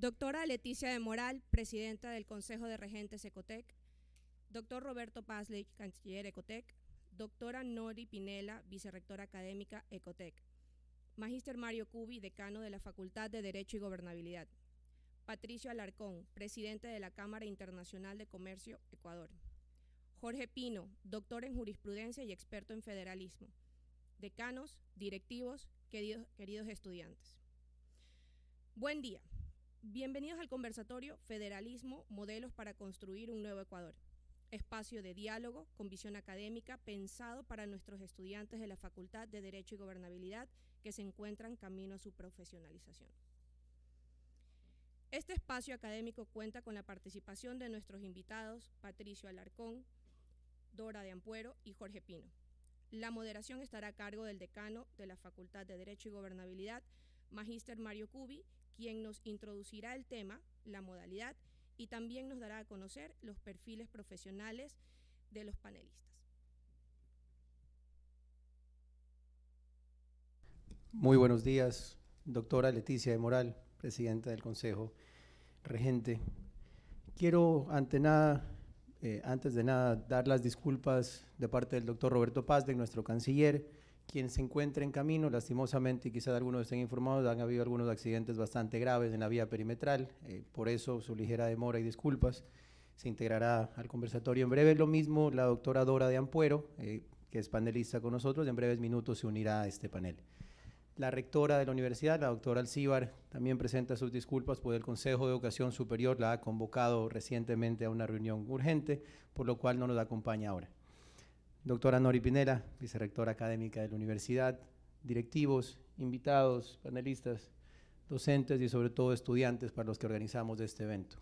Doctora Leticia de Moral, presidenta del Consejo de Regentes Ecotec. Doctor Roberto Pazley, canciller Ecotec. Doctora Nori Pinela, vicerrectora académica Ecotec. Magíster Mario Cubi, decano de la Facultad de Derecho y Gobernabilidad. Patricio Alarcón, presidente de la Cámara Internacional de Comercio Ecuador. Jorge Pino, doctor en jurisprudencia y experto en federalismo. Decanos, directivos, queridos estudiantes. Buen día. Bienvenidos al conversatorio Federalismo, modelos para construir un nuevo Ecuador. Espacio de diálogo con visión académica pensado para nuestros estudiantes de la Facultad de Derecho y Gobernabilidad que se encuentran camino a su profesionalización. Este espacio académico cuenta con la participación de nuestros invitados Patricio Alarcón, Dora de Ampuero y Jorge Pino. La moderación estará a cargo del decano de la Facultad de Derecho y Gobernabilidad, Magíster Mario Cubi, quien nos introducirá el tema, la modalidad y también nos dará a conocer los perfiles profesionales de los panelistas. Muy buenos días, doctora Leticia de Moral, presidenta del Consejo Regente. Quiero, ante nada, eh, antes de nada, dar las disculpas de parte del doctor Roberto Paz, de nuestro canciller, quien se encuentre en camino, lastimosamente, y quizás algunos estén informados, han habido algunos accidentes bastante graves en la vía perimetral, eh, por eso su ligera demora y disculpas. Se integrará al conversatorio en breve. Lo mismo la doctora Dora de Ampuero, eh, que es panelista con nosotros, en breves minutos se unirá a este panel. La rectora de la universidad, la doctora Alcíbar, también presenta sus disculpas, pues el Consejo de Educación Superior la ha convocado recientemente a una reunión urgente, por lo cual no nos acompaña ahora. Doctora Nori Pinera, vicerrectora académica de la universidad, directivos, invitados, panelistas, docentes y sobre todo estudiantes para los que organizamos este evento.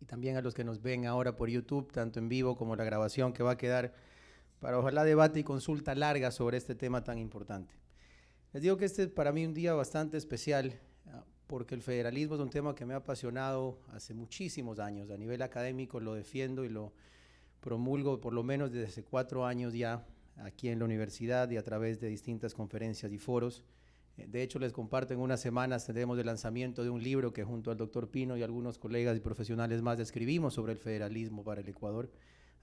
Y también a los que nos ven ahora por YouTube, tanto en vivo como la grabación que va a quedar para ojalá debate y consulta larga sobre este tema tan importante. Les digo que este es para mí un día bastante especial ah, porque el federalismo es un tema que me ha apasionado hace muchísimos años. A nivel académico lo defiendo y lo promulgo por lo menos desde hace cuatro años ya aquí en la universidad y a través de distintas conferencias y foros. Eh, de hecho, les comparto, en unas semanas tendremos el lanzamiento de un libro que junto al doctor Pino y algunos colegas y profesionales más escribimos sobre el federalismo para el Ecuador.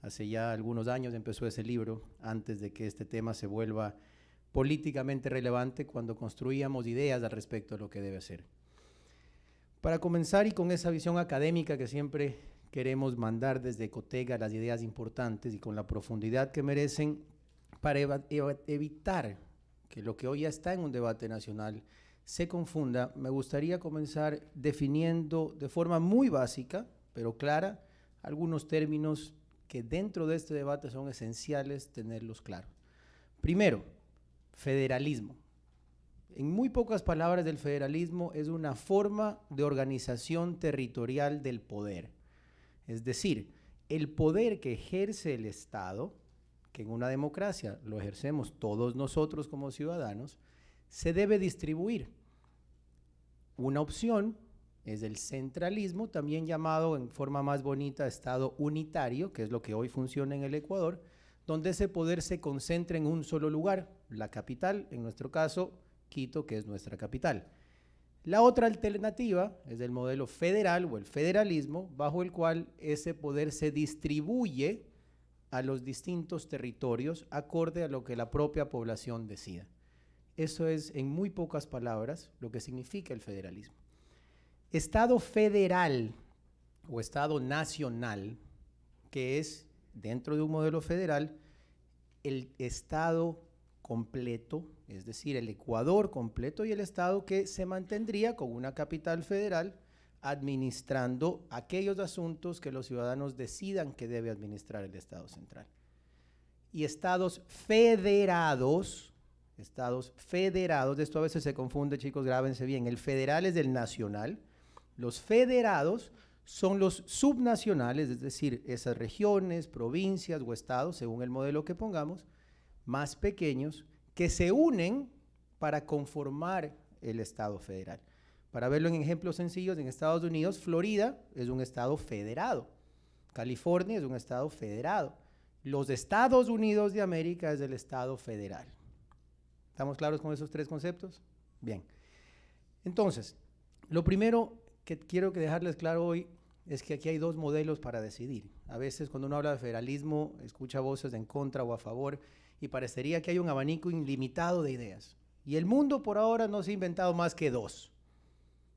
Hace ya algunos años empezó ese libro, antes de que este tema se vuelva políticamente relevante cuando construíamos ideas al respecto de lo que debe ser. Para comenzar y con esa visión académica que siempre queremos mandar desde Cotega las ideas importantes y con la profundidad que merecen para evitar que lo que hoy ya está en un debate nacional se confunda, me gustaría comenzar definiendo de forma muy básica, pero clara, algunos términos que dentro de este debate son esenciales tenerlos claros. Primero, federalismo. En muy pocas palabras, el federalismo es una forma de organización territorial del poder. Es decir, el poder que ejerce el Estado, que en una democracia lo ejercemos todos nosotros como ciudadanos, se debe distribuir. Una opción es el centralismo, también llamado en forma más bonita Estado unitario, que es lo que hoy funciona en el Ecuador, donde ese poder se concentra en un solo lugar, la capital, en nuestro caso, Quito, que es nuestra capital. La otra alternativa es el modelo federal o el federalismo, bajo el cual ese poder se distribuye a los distintos territorios acorde a lo que la propia población decida. Eso es, en muy pocas palabras, lo que significa el federalismo. Estado federal o Estado nacional, que es, dentro de un modelo federal, el Estado completo, es decir, el Ecuador completo y el Estado que se mantendría con una capital federal administrando aquellos asuntos que los ciudadanos decidan que debe administrar el Estado central. Y estados federados, estados federados, esto a veces se confunde, chicos, grábense bien, el federal es el nacional, los federados son los subnacionales, es decir, esas regiones, provincias o estados, según el modelo que pongamos, más pequeños que se unen para conformar el Estado federal. Para verlo en ejemplos sencillos, en Estados Unidos, Florida es un Estado federado, California es un Estado federado, los Estados Unidos de América es el Estado federal. ¿Estamos claros con esos tres conceptos? Bien. Entonces, lo primero que quiero que dejarles claro hoy es que aquí hay dos modelos para decidir. A veces cuando uno habla de federalismo, escucha voces en contra o a favor, y parecería que hay un abanico ilimitado de ideas. Y el mundo por ahora no se ha inventado más que dos,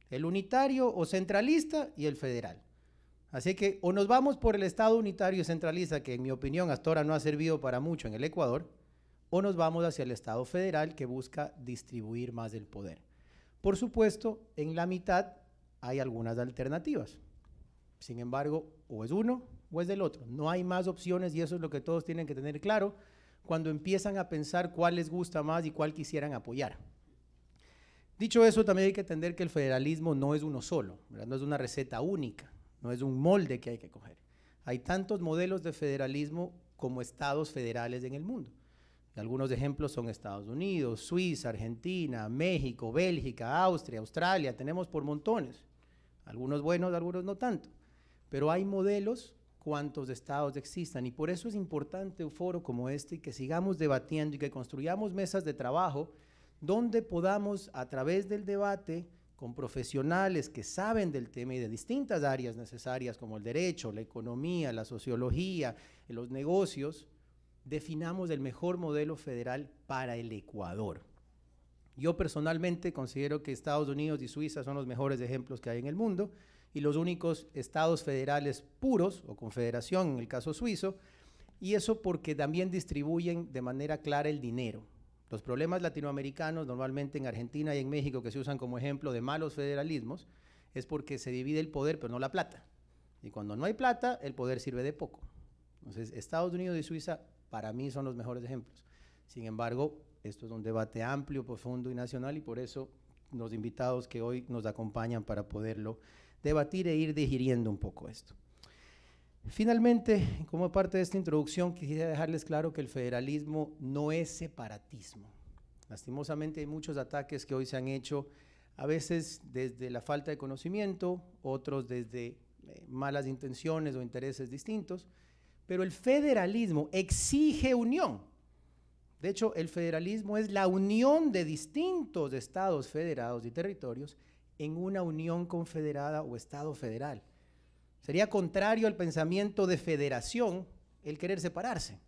el unitario o centralista y el federal. Así que o nos vamos por el Estado unitario centralista, que en mi opinión hasta ahora no ha servido para mucho en el Ecuador, o nos vamos hacia el Estado federal que busca distribuir más el poder. Por supuesto, en la mitad hay algunas alternativas. Sin embargo, o es uno o es del otro. No hay más opciones y eso es lo que todos tienen que tener claro cuando empiezan a pensar cuál les gusta más y cuál quisieran apoyar. Dicho eso, también hay que entender que el federalismo no es uno solo, no es una receta única, no es un molde que hay que coger. Hay tantos modelos de federalismo como estados federales en el mundo. Algunos ejemplos son Estados Unidos, Suiza, Argentina, México, Bélgica, Austria, Australia, tenemos por montones. Algunos buenos, algunos no tanto. Pero hay modelos cuantos estados existan. Y por eso es importante un foro como este y que sigamos debatiendo y que construyamos mesas de trabajo donde podamos, a través del debate, con profesionales que saben del tema y de distintas áreas necesarias como el derecho, la economía, la sociología, los negocios, definamos el mejor modelo federal para el Ecuador. Yo personalmente considero que Estados Unidos y Suiza son los mejores ejemplos que hay en el mundo y los únicos estados federales puros o confederación en el caso suizo, y eso porque también distribuyen de manera clara el dinero. Los problemas latinoamericanos, normalmente en Argentina y en México, que se usan como ejemplo de malos federalismos, es porque se divide el poder, pero no la plata. Y cuando no hay plata, el poder sirve de poco. Entonces, Estados Unidos y Suiza, para mí, son los mejores ejemplos. Sin embargo, esto es un debate amplio, profundo y nacional, y por eso los invitados que hoy nos acompañan para poderlo debatir e ir digiriendo un poco esto. Finalmente, como parte de esta introducción, quisiera dejarles claro que el federalismo no es separatismo. Lastimosamente hay muchos ataques que hoy se han hecho, a veces desde la falta de conocimiento, otros desde eh, malas intenciones o intereses distintos, pero el federalismo exige unión. De hecho, el federalismo es la unión de distintos estados federados y territorios en una unión confederada o Estado federal. Sería contrario al pensamiento de federación el querer separarse.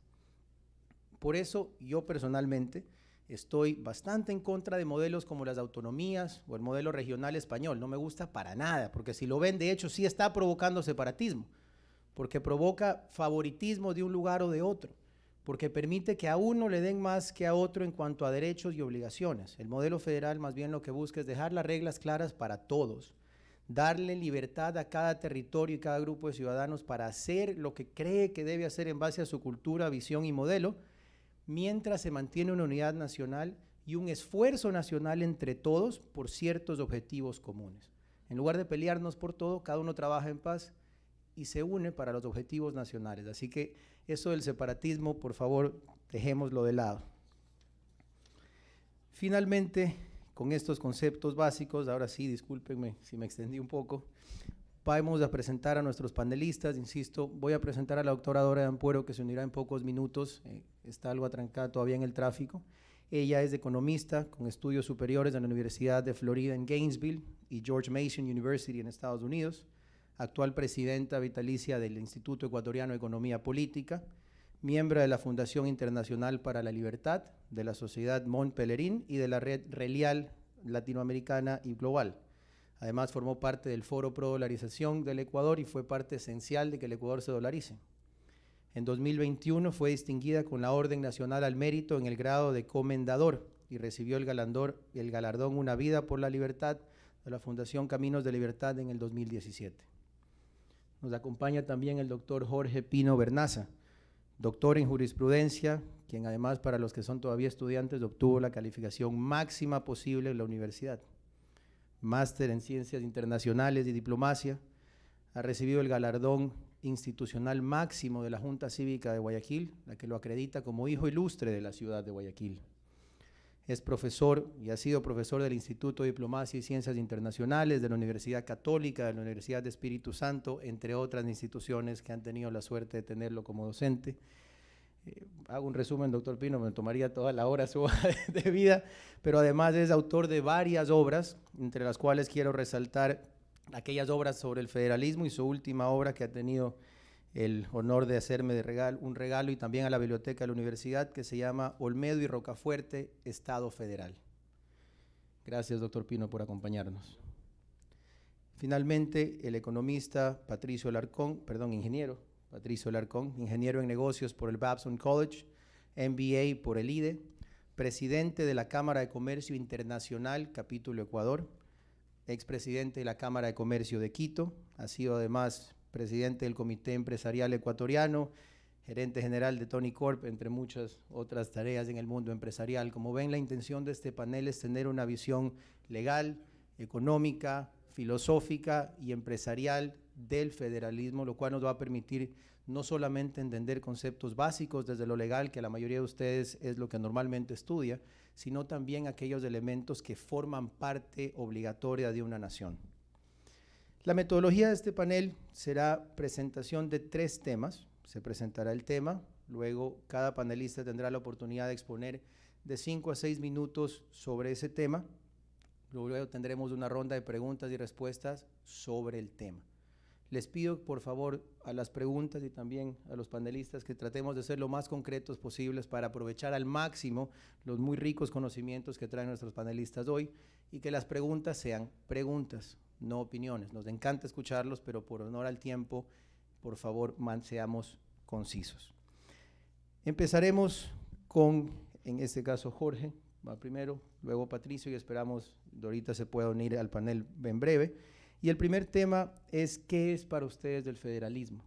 Por eso yo personalmente estoy bastante en contra de modelos como las autonomías o el modelo regional español. No me gusta para nada, porque si lo ven, de hecho, sí está provocando separatismo, porque provoca favoritismo de un lugar o de otro porque permite que a uno le den más que a otro en cuanto a derechos y obligaciones. El modelo federal más bien lo que busca es dejar las reglas claras para todos, darle libertad a cada territorio y cada grupo de ciudadanos para hacer lo que cree que debe hacer en base a su cultura, visión y modelo, mientras se mantiene una unidad nacional y un esfuerzo nacional entre todos por ciertos objetivos comunes. En lugar de pelearnos por todo, cada uno trabaja en paz y se une para los objetivos nacionales. Así que eso del separatismo, por favor, dejémoslo de lado. Finalmente, con estos conceptos básicos, ahora sí, discúlpenme si me extendí un poco, vamos a presentar a nuestros panelistas, insisto, voy a presentar a la doctora Dora de Ampuero que se unirá en pocos minutos, eh, está algo atrancada todavía en el tráfico. Ella es economista con estudios superiores en la Universidad de Florida en Gainesville y George Mason University en Estados Unidos actual presidenta vitalicia del Instituto Ecuatoriano de Economía Política, miembro de la Fundación Internacional para la Libertad, de la Sociedad Mont Pelerin y de la Red Relial Latinoamericana y Global. Además, formó parte del Foro Pro Dolarización del Ecuador y fue parte esencial de que el Ecuador se dolarice. En 2021 fue distinguida con la Orden Nacional al Mérito en el grado de Comendador y recibió el, el galardón Una Vida por la Libertad de la Fundación Caminos de Libertad en el 2017. Nos acompaña también el doctor Jorge Pino Bernaza, doctor en jurisprudencia, quien además para los que son todavía estudiantes obtuvo la calificación máxima posible en la universidad. Máster en Ciencias Internacionales y Diplomacia, ha recibido el galardón institucional máximo de la Junta Cívica de Guayaquil, la que lo acredita como hijo ilustre de la ciudad de Guayaquil. Es profesor y ha sido profesor del Instituto de Diplomacia y Ciencias Internacionales, de la Universidad Católica, de la Universidad de Espíritu Santo, entre otras instituciones que han tenido la suerte de tenerlo como docente. Eh, hago un resumen, doctor Pino, me tomaría toda la hora su de vida, pero además es autor de varias obras, entre las cuales quiero resaltar aquellas obras sobre el federalismo y su última obra que ha tenido el honor de hacerme de regalo, un regalo y también a la biblioteca de la universidad que se llama Olmedo y Rocafuerte, Estado Federal. Gracias, doctor Pino, por acompañarnos. Finalmente, el economista Patricio Alarcón, perdón, ingeniero Patricio Larcón, ingeniero en negocios por el Babson College, MBA por el IDE, presidente de la Cámara de Comercio Internacional, capítulo Ecuador, expresidente de la Cámara de Comercio de Quito, ha sido además presidente del Comité Empresarial Ecuatoriano, gerente general de Tony Corp, entre muchas otras tareas en el mundo empresarial. Como ven, la intención de este panel es tener una visión legal, económica, filosófica y empresarial del federalismo, lo cual nos va a permitir no solamente entender conceptos básicos desde lo legal, que la mayoría de ustedes es lo que normalmente estudia, sino también aquellos elementos que forman parte obligatoria de una nación. La metodología de este panel será presentación de tres temas. Se presentará el tema, luego cada panelista tendrá la oportunidad de exponer de cinco a seis minutos sobre ese tema. Luego tendremos una ronda de preguntas y respuestas sobre el tema. Les pido, por favor, a las preguntas y también a los panelistas que tratemos de ser lo más concretos posibles para aprovechar al máximo los muy ricos conocimientos que traen nuestros panelistas hoy y que las preguntas sean preguntas, no opiniones. Nos encanta escucharlos, pero por honor al tiempo, por favor, seamos concisos. Empezaremos con, en este caso, Jorge, va primero, luego Patricio y esperamos Dorita se pueda unir al panel en breve. Y el primer tema es, ¿qué es para ustedes del federalismo?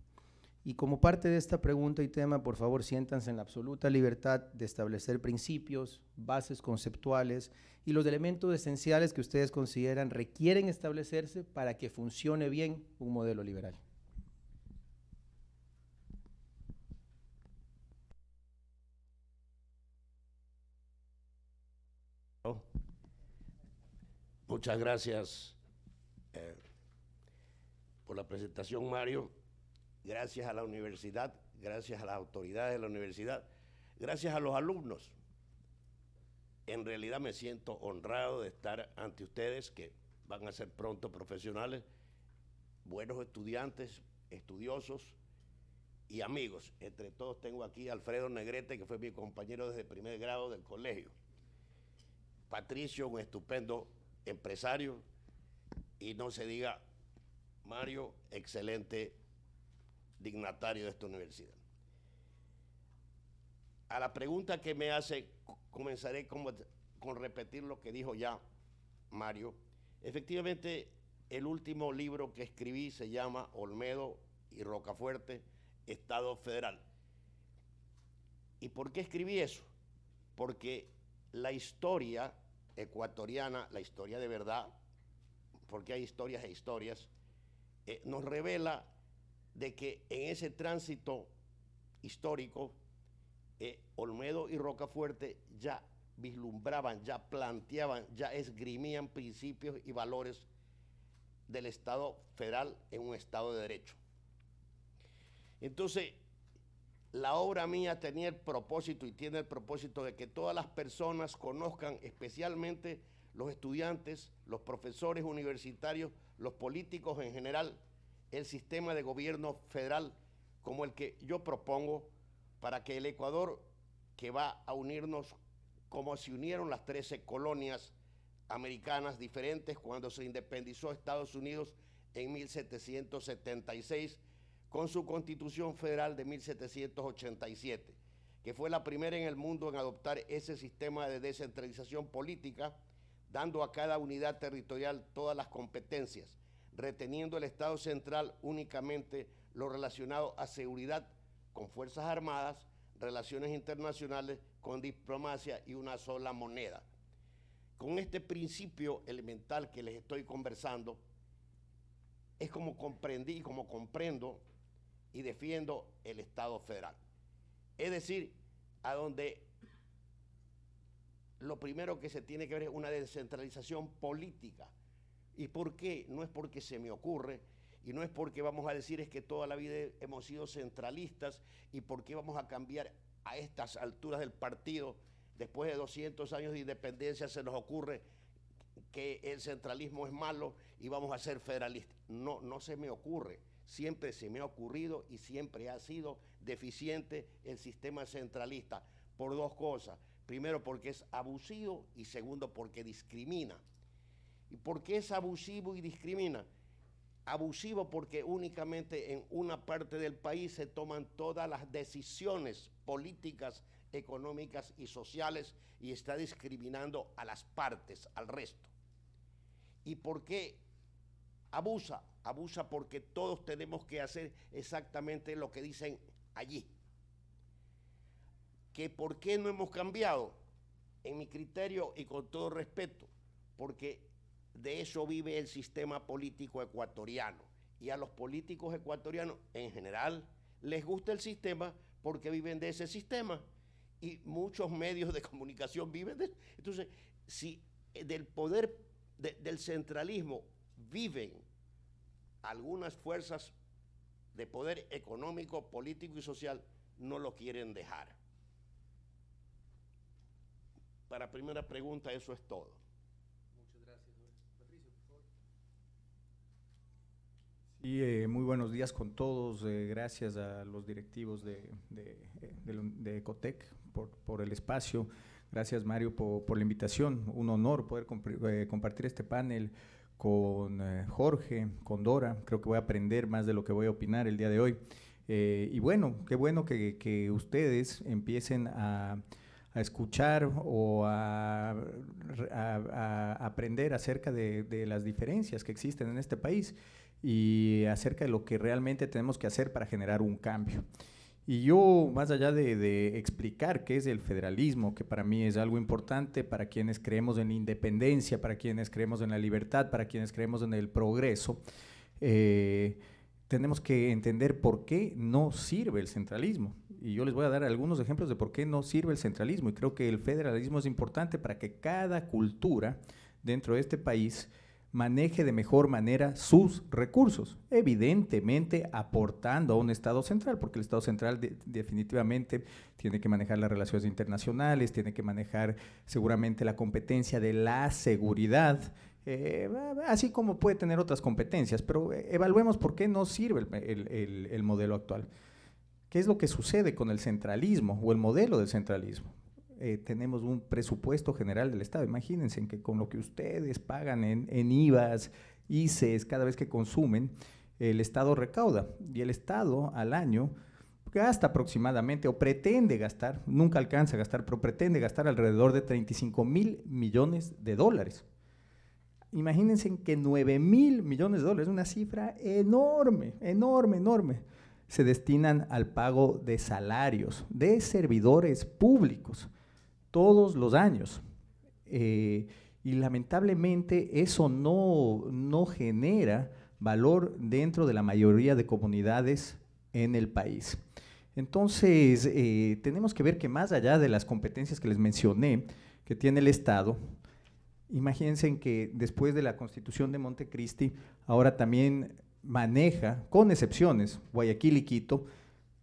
Y como parte de esta pregunta y tema, por favor, siéntanse en la absoluta libertad de establecer principios, bases conceptuales y los elementos esenciales que ustedes consideran requieren establecerse para que funcione bien un modelo liberal. Muchas gracias eh, por la presentación, Mario gracias a la universidad, gracias a las autoridades de la universidad, gracias a los alumnos. En realidad me siento honrado de estar ante ustedes que van a ser pronto profesionales, buenos estudiantes, estudiosos y amigos. Entre todos tengo aquí a Alfredo Negrete, que fue mi compañero desde primer grado del colegio. Patricio, un estupendo empresario. Y no se diga, Mario, excelente dignatario de esta universidad. A la pregunta que me hace, comenzaré con, repetir lo que dijo ya Mario. Efectivamente, el último libro que escribí se llama Olmedo y Rocafuerte, Estado Federal. ¿Y por qué escribí eso? Porque la historia ecuatoriana, la historia de verdad, porque hay historias e historias, eh, nos revela de que en ese tránsito histórico, eh, Olmedo y Rocafuerte ya vislumbraban, ya planteaban, ya esgrimían principios y valores del Estado federal en un Estado de Derecho. Entonces, la obra mía tenía el propósito y tiene el propósito de que todas las personas conozcan, especialmente los estudiantes, los profesores universitarios, los políticos en general, el sistema de gobierno federal como el que yo propongo para que el Ecuador, que va a unirnos como se unieron las 13 colonias americanas diferentes cuando se independizó Estados Unidos en 1776 con su constitución federal de 1787, que fue la primera en el mundo en adoptar ese sistema de descentralización política, dando a cada unidad territorial todas las competencias reteniendo el Estado central únicamente lo relacionado a seguridad con Fuerzas Armadas, relaciones internacionales con diplomacia y una sola moneda. Con este principio elemental que les estoy conversando, es como comprendí y como comprendo y defiendo el Estado federal. Es decir, a donde lo primero que se tiene que ver es una descentralización política ¿Y por qué? No es porque se me ocurre, y no es porque vamos a decir es que toda la vida hemos sido centralistas y por qué vamos a cambiar a estas alturas del partido, después de 200 años de independencia se nos ocurre que el centralismo es malo y vamos a ser federalistas. No, no se me ocurre. Siempre se me ha ocurrido y siempre ha sido deficiente el sistema centralista por dos cosas. Primero porque es abusivo y segundo porque discrimina. ¿Y por qué es abusivo y discrimina? Abusivo porque únicamente en una parte del país se toman todas las decisiones políticas, económicas y sociales y está discriminando a las partes, al resto. ¿Y por qué abusa? Abusa porque todos tenemos que hacer exactamente lo que dicen allí. ¿Que ¿Por qué no hemos cambiado? En mi criterio y con todo respeto, porque de eso vive el sistema político ecuatoriano. Y a los políticos ecuatorianos en general les gusta el sistema porque viven de ese sistema. Y muchos medios de comunicación viven de... Entonces, si eh, del poder, del centralismo viven algunas fuerzas de poder económico, político y social, no lo quieren dejar. Para primera pregunta, eso es todo. Y eh, muy buenos días con todos. Eh, gracias a los directivos de, eh, Ecotec por, el espacio. Gracias, Mario, por, la invitación. Un honor poder compartir este panel con Jorge, con Dora. Creo que voy a aprender más de lo que voy a opinar el día de hoy. y bueno, qué bueno que, ustedes empiecen a, escuchar o a, aprender acerca de, las diferencias que existen en este país y acerca de lo que realmente tenemos que hacer para generar un cambio. Y yo, más allá de, explicar qué es el federalismo, que para mí es algo importante para quienes creemos en la independencia, para quienes creemos en la libertad, para quienes creemos en el progreso, eh, tenemos que entender por qué no sirve el centralismo. Y yo les voy a dar algunos ejemplos de por qué no sirve el centralismo. Y creo que el federalismo es importante para que cada cultura dentro de este país maneje de mejor manera sus recursos, evidentemente aportando a un Estado central, porque el Estado central definitivamente tiene que manejar las relaciones internacionales, tiene que manejar seguramente la competencia de la seguridad, eh, así como puede tener otras competencias, pero eh, evaluemos por qué no sirve el modelo actual. ¿Qué es lo que sucede con el centralismo o el modelo del centralismo? Eh, tenemos un presupuesto general del Estado. Imagínense que con lo que ustedes pagan en, en IVAs, ICES, cada vez que consumen, el Estado recauda. Y el Estado al año gasta aproximadamente o pretende gastar, nunca alcanza a gastar, pero pretende gastar alrededor de 35 mil millones de dólares. Imagínense que 9 mil millones de dólares, una cifra enorme, enorme, enorme, se destinan al pago de salarios de servidores públicos todos los años. Eh, y lamentablemente eso no, no genera valor dentro de la mayoría de comunidades en el país. Entonces, eh, tenemos que ver que más allá de las competencias que les mencioné que tiene el Estado, imagínense que después de la constitución de Montecristi, ahora también maneja, con excepciones, Guayaquil y Quito,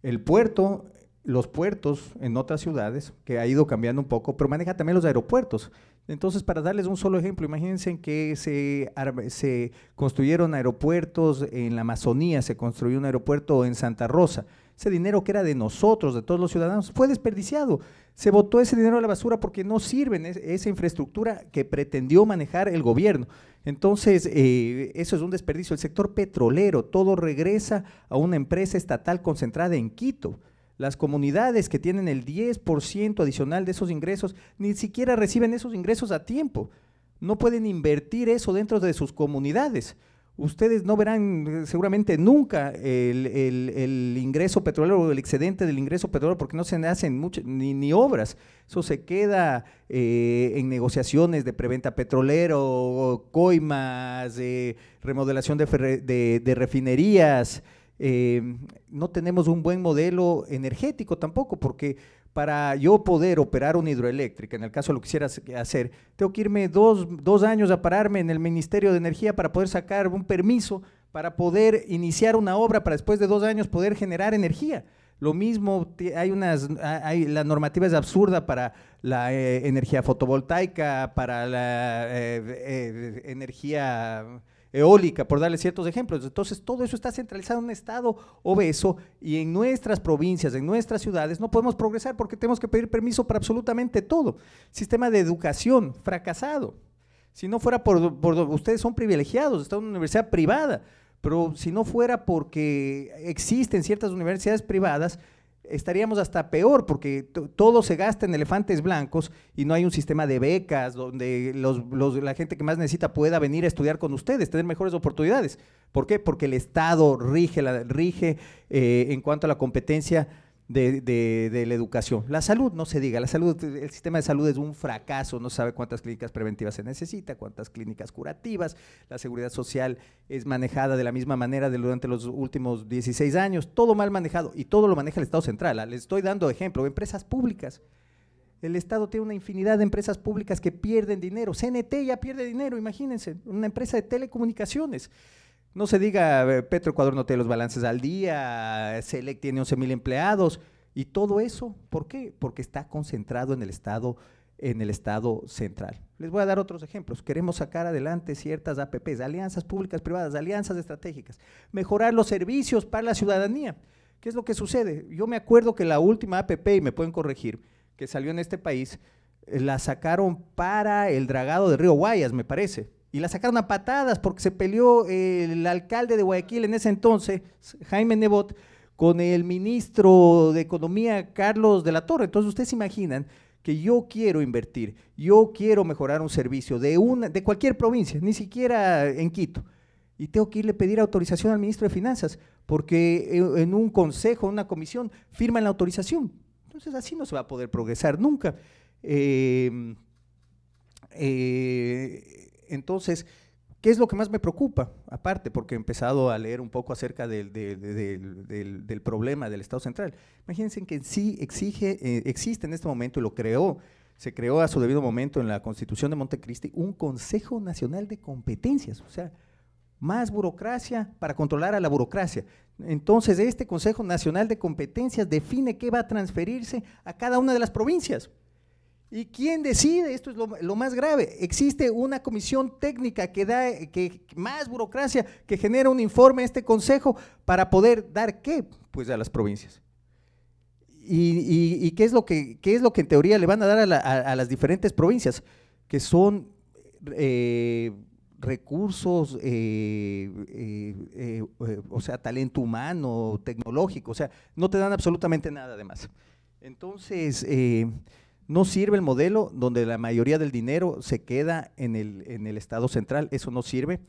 el puerto los puertos en otras ciudades, que ha ido cambiando un poco, pero maneja también los aeropuertos. Entonces, para darles un solo ejemplo, imagínense que se, se construyeron aeropuertos en la Amazonía, se construyó un aeropuerto en Santa Rosa. Ese dinero que era de nosotros, de todos los ciudadanos, fue desperdiciado. Se botó ese dinero a la basura porque no sirven esa infraestructura que pretendió manejar el gobierno. Entonces, eh, eso es un desperdicio. El sector petrolero, todo regresa a una empresa estatal concentrada en Quito. Las comunidades que tienen el 10% adicional de esos ingresos ni siquiera reciben esos ingresos a tiempo. No pueden invertir eso dentro de sus comunidades. Ustedes no verán eh, seguramente nunca el, ingreso petrolero o el excedente del ingreso petrolero porque no se hacen mucho, ni, obras. Eso se queda eh, en negociaciones de preventa petrolero, coimas, remodelación de refinerías, Em, no tenemos un buen modelo energético tampoco, porque para yo poder operar una hidroeléctrica, en el caso lo quisiera hacer, tengo que irme dos, años a pararme en el Ministerio de Energía para poder sacar un permiso, para poder iniciar una obra, para después de dos años poder generar energía. Lo mismo, hay unas, hay, la normativa es absurda para la eh, energía fotovoltaica, para la eh, eh, energía eólica, por darle ciertos ejemplos. Entonces, todo eso está centralizado en un Estado obeso y en nuestras provincias, en nuestras ciudades, no podemos progresar porque tenemos que pedir permiso para absolutamente todo. Sistema de educación fracasado. Si no fuera por, por ustedes son privilegiados, está en una universidad privada, pero si no fuera porque existen ciertas universidades privadas, estaríamos hasta peor porque todo se gasta en elefantes blancos y no hay un sistema de becas donde la gente que más necesita pueda venir a estudiar con ustedes, tener mejores oportunidades. ¿Por qué? Porque el Estado rige, rige eh, en cuanto a la competencia de, la educación. La salud, no se diga, la salud, el sistema de salud es un fracaso, no sabe cuántas clínicas preventivas se necesita, cuántas clínicas curativas, la seguridad social es manejada de la misma manera durante los últimos 16 años, todo mal manejado y todo lo maneja el Estado central. Ah, Les estoy dando ejemplo, empresas públicas. El Estado tiene una infinidad de empresas públicas que pierden dinero. CNT ya pierde dinero, imagínense, una empresa de telecomunicaciones. No se diga, Petro Ecuador no tiene los balances al día, Select tiene 11 mil empleados y todo eso. ¿Por qué? Porque está concentrado en el Estado en el Estado central. Les voy a dar otros ejemplos. Queremos sacar adelante ciertas APPs, alianzas públicas privadas, alianzas estratégicas, mejorar los servicios para la ciudadanía. ¿Qué es lo que sucede? Yo me acuerdo que la última APP, y me pueden corregir, que salió en este país, eh, la sacaron para el dragado de Río Guayas, me parece y la sacaron a patadas porque se peleó eh, el alcalde de Guayaquil en ese entonces, Jaime Nebot, con el ministro de Economía, Carlos de la Torre. Entonces, ustedes se imaginan que yo quiero invertir, yo quiero mejorar un servicio de, una, de cualquier provincia, ni siquiera en Quito. Y tengo que irle a pedir autorización al ministro de Finanzas, porque eh, en un consejo, en una comisión, firman la autorización. Entonces así no se va a poder progresar nunca. eh, eh entonces, ¿qué es lo que más me preocupa? Aparte, porque he empezado a leer un poco acerca del, problema del Estado central. Imagínense que sí exige, eh, existe en este momento, y lo creó, se creó a su debido momento en la Constitución de Montecristi, un Consejo Nacional de Competencias, o sea, más burocracia para controlar a la burocracia. Entonces, este Consejo Nacional de Competencias define qué va a transferirse a cada una de las provincias. ¿Y quién decide? Esto es lo, más grave. Existe una comisión técnica que da que, más burocracia, que genera un informe a este consejo para poder dar qué? Pues a las provincias. ¿Y, qué, es lo que, es lo que en teoría le van a dar a, las diferentes provincias? Que son eh, recursos, eh, eh, o sea, talento humano, tecnológico, o sea, no te dan absolutamente nada de más. Entonces… No sirve el modelo donde la mayoría del dinero se queda en el, en el Estado central, eso no sirve.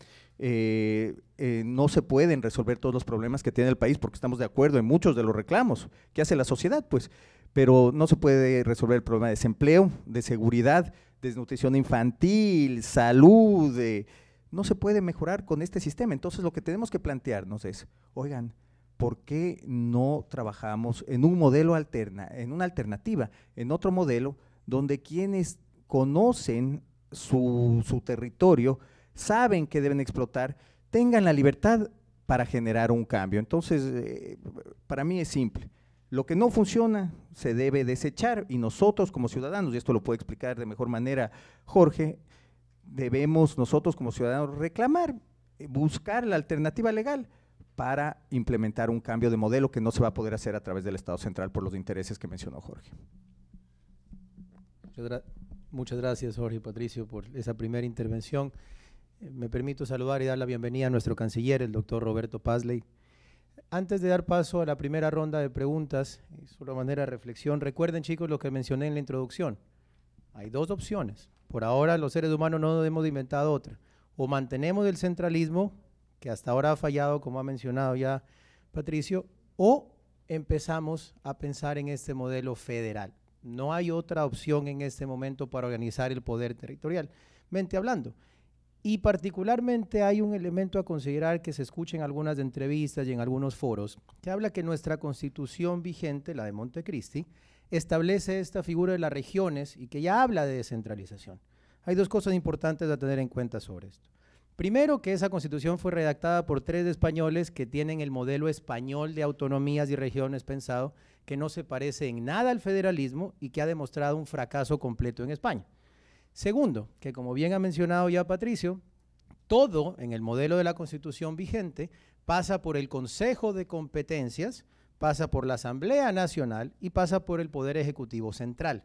Eh, eh, no se pueden resolver todos los problemas que tiene el país porque estamos de acuerdo en muchos de los reclamos que hace la sociedad, pues, pero no se puede resolver el problema de desempleo, de seguridad, desnutrición infantil, salud, eh, no se puede mejorar con este sistema. Entonces lo que tenemos que plantearnos es, oigan, ¿por qué no trabajamos en un modelo alterna, en una alternativa, en otro modelo donde quienes conocen su, territorio, saben que deben explotar, tengan la libertad para generar un cambio? Entonces, eh, para mí es simple. Lo que no funciona se debe desechar y nosotros como ciudadanos, y esto lo puede explicar de mejor manera Jorge, debemos nosotros como ciudadanos reclamar, eh, buscar la alternativa legal para implementar un cambio de modelo que no se va a poder hacer a través del Estado central por los intereses que mencionó Jorge. Muchas gracias, Jorge y Patricio, por esa primera intervención. Eh, me permito saludar y dar la bienvenida a nuestro canciller, el doctor Roberto Pasley. Antes de dar paso a la primera ronda de preguntas, una eh, manera de reflexión, recuerden chicos lo que mencioné en la introducción. Hay dos opciones. Por ahora los seres humanos no hemos inventado otra. O mantenemos el centralismo que hasta ahora ha fallado, como ha mencionado ya Patricio, o empezamos a pensar en este modelo federal. No hay otra opción en este momento para organizar el poder territorial. mente hablando. Y particularmente hay un elemento a considerar que se escucha en algunas entrevistas y en algunos foros, que habla que nuestra constitución vigente, la de Montecristi, establece esta figura de las regiones y que ya habla de descentralización. Hay dos cosas importantes a tener en cuenta sobre esto. Primero, que esa constitución fue redactada por tres españoles que tienen el modelo español de autonomías y regiones pensado, que no se parece en nada al federalismo y que ha demostrado un fracaso completo en España. Segundo, que como bien ha mencionado ya Patricio, todo en el modelo de la constitución vigente pasa por el Consejo de Competencias, pasa por la Asamblea Nacional y pasa por el Poder Ejecutivo Central,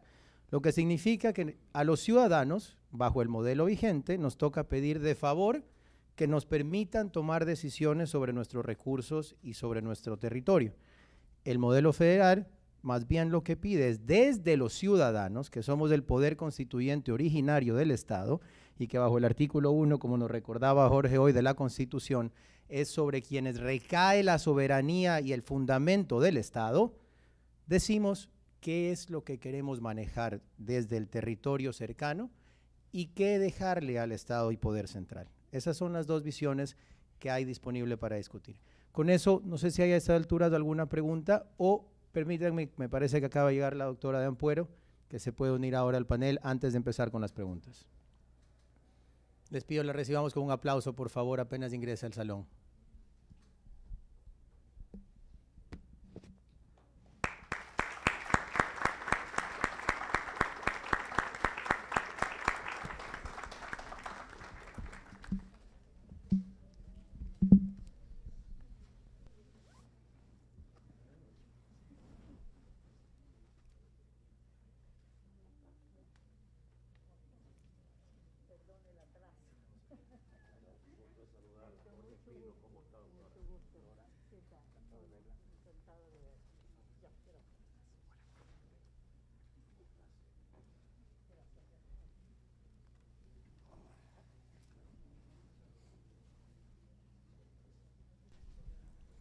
lo que significa que a los ciudadanos bajo el modelo vigente, nos toca pedir de favor que nos permitan tomar decisiones sobre nuestros recursos y sobre nuestro territorio. El modelo federal más bien lo que pide es desde los ciudadanos, que somos el poder constituyente originario del Estado, y que bajo el artículo 1, como nos recordaba Jorge hoy de la Constitución, es sobre quienes recae la soberanía y el fundamento del Estado, decimos qué es lo que queremos manejar desde el territorio cercano, y qué dejarle al Estado y poder central. Esas son las dos visiones que hay disponible para discutir. Con eso, no sé si hay a esta altura alguna pregunta o permítanme, me parece que acaba de llegar la doctora de Ampuero, que se puede unir ahora al panel antes de empezar con las preguntas. Les pido, la recibamos con un aplauso, por favor, apenas ingresa al salón.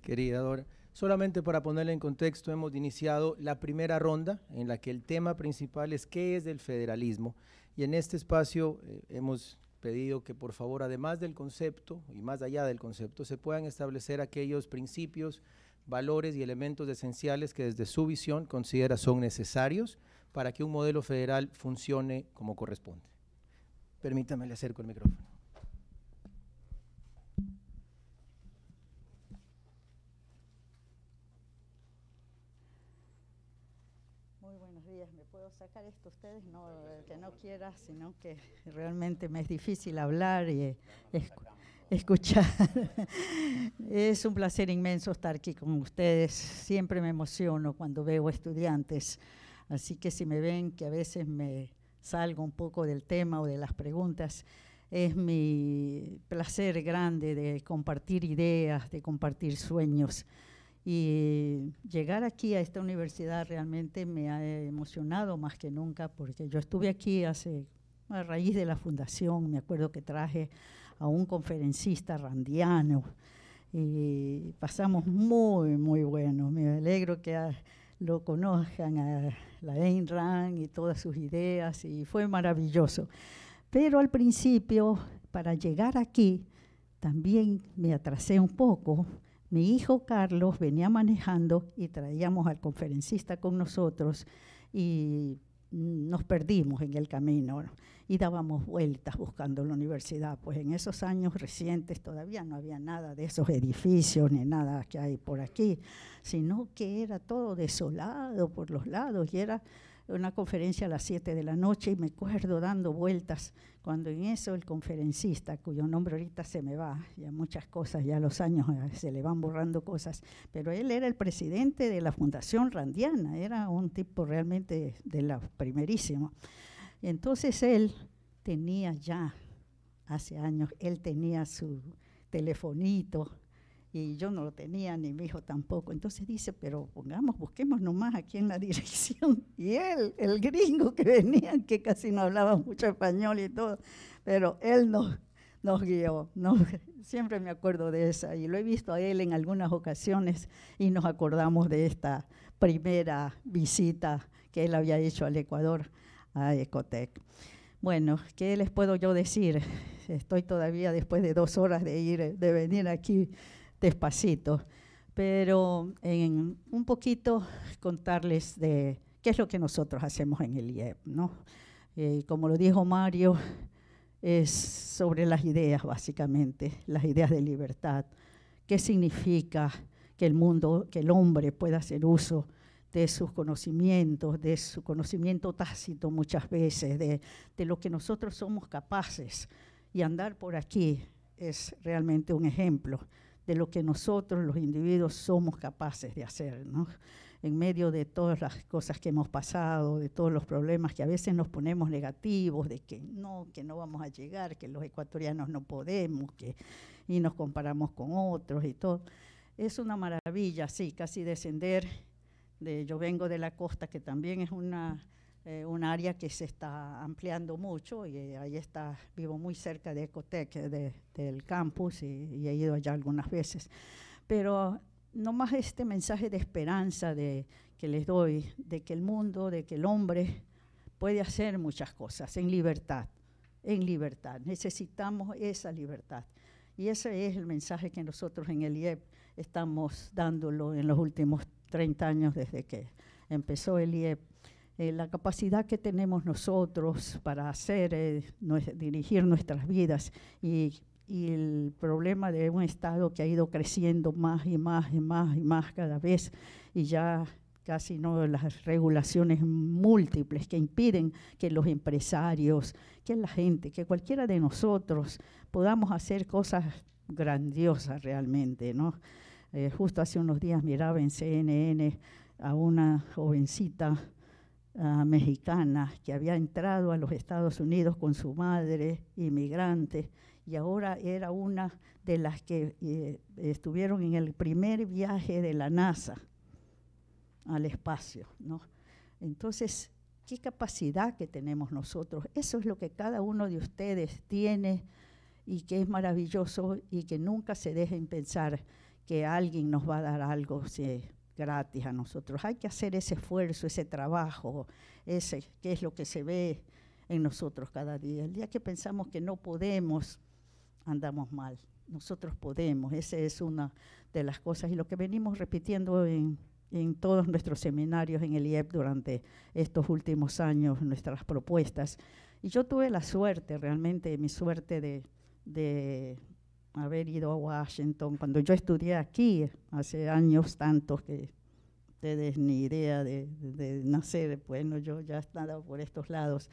Querida Dora, solamente para ponerle en contexto, hemos iniciado la primera ronda en la que el tema principal es qué es el federalismo. Y en este espacio eh, hemos pedido que por favor, además del concepto y más allá del concepto, se puedan establecer aquellos principios, valores y elementos esenciales que desde su visión considera son necesarios para que un modelo federal funcione como corresponde. Permítame, le acerco el micrófono. sacar esto ustedes, no eh, que no quiera, sino que realmente me es difícil hablar y eh, escuchar. es un placer inmenso estar aquí con ustedes. Siempre me emociono cuando veo estudiantes, así que si me ven que a veces me salgo un poco del tema o de las preguntas, es mi placer grande de compartir ideas, de compartir sueños. Y llegar aquí a esta universidad realmente me ha emocionado más que nunca, porque yo estuve aquí hace, a raíz de la fundación, me acuerdo que traje a un conferencista randiano y pasamos muy, muy bueno. Me alegro que lo conozcan a la Ayn y todas sus ideas y fue maravilloso. Pero al principio, para llegar aquí, también me atrasé un poco mi hijo Carlos venía manejando y traíamos al conferencista con nosotros y nos perdimos en el camino y dábamos vueltas buscando la universidad. Pues en esos años recientes todavía no había nada de esos edificios ni nada que hay por aquí, sino que era todo desolado por los lados y era una conferencia a las 7 de la noche y me acuerdo dando vueltas cuando en eso el conferencista, cuyo nombre ahorita se me va, ya muchas cosas, ya los años eh, se le van borrando cosas, pero él era el presidente de la Fundación Randiana, era un tipo realmente de la primerísimo. Entonces él tenía ya, hace años, él tenía su telefonito, y yo no lo tenía, ni mi hijo tampoco. Entonces dice, pero pongamos, busquemos nomás aquí en la dirección. Y él, el gringo que venía, que casi no hablaba mucho español y todo, pero él nos, nos guió. siempre me acuerdo de esa y lo he visto a él en algunas ocasiones y nos acordamos de esta primera visita que él había hecho al Ecuador, a Ecotec. Bueno, ¿qué les puedo yo decir? Estoy todavía después de dos horas de ir, de venir aquí despacito, pero en un poquito contarles de qué es lo que nosotros hacemos en el IEP. ¿no? Eh, como lo dijo Mario, es sobre las ideas básicamente, las ideas de libertad, qué significa que el mundo, que el hombre pueda hacer uso de sus conocimientos, de su conocimiento tácito muchas veces, de lo que nosotros somos capaces. Y andar por aquí es realmente un ejemplo de lo que nosotros los individuos somos capaces de hacer, ¿no? en medio de todas las cosas que hemos pasado, de todos los problemas que a veces nos ponemos negativos, de que no, que no vamos a llegar, que los ecuatorianos no podemos, que, y nos comparamos con otros y todo. Es una maravilla, sí, casi descender de, yo vengo de la costa, que también es una eh, un área que se está ampliando mucho y eh, ahí está, vivo muy cerca de Ecotec, eh, del campus y, he ido allá algunas veces. Pero nomás este mensaje de esperanza de, que les doy, de que el mundo, de que el hombre puede hacer muchas cosas en libertad, en libertad. Necesitamos esa libertad. Y ese es el mensaje que nosotros en el IEP estamos dándolo en los últimos 30 años desde que empezó el IEP eh, la capacidad que tenemos nosotros para hacer, eh, dirigir nuestras vidas y, el problema de un Estado que ha ido creciendo más y más y más y más cada vez y ya casi no las regulaciones múltiples que impiden que los empresarios, que la gente, que cualquiera de nosotros podamos hacer cosas grandiosas realmente, ¿no? Eh, justo hace unos días miraba en CNN a una jovencita Ah, mexicana que había entrado a los Estados Unidos con su madre, inmigrante, y ahora era una de las que eh, estuvieron en el primer viaje de la NASA al espacio. ¿no? Entonces, qué capacidad que tenemos nosotros. Eso es lo que cada uno de ustedes tiene y que es maravilloso y que nunca se dejen pensar que alguien nos va a dar algo. Si gratis a nosotros. Hay que hacer ese esfuerzo, ese trabajo, ese que es lo que se ve en nosotros cada día. El día que pensamos que no podemos, andamos mal. Nosotros podemos, esa es una de las cosas y lo que venimos repitiendo en, todos nuestros seminarios en el IEP durante estos últimos años, nuestras propuestas. Y yo tuve la suerte, realmente mi suerte de, de haber ido a Washington. Cuando yo estudié aquí, hace años tantos que ustedes ni idea de, de, nacer, bueno, yo ya he estado por estos lados.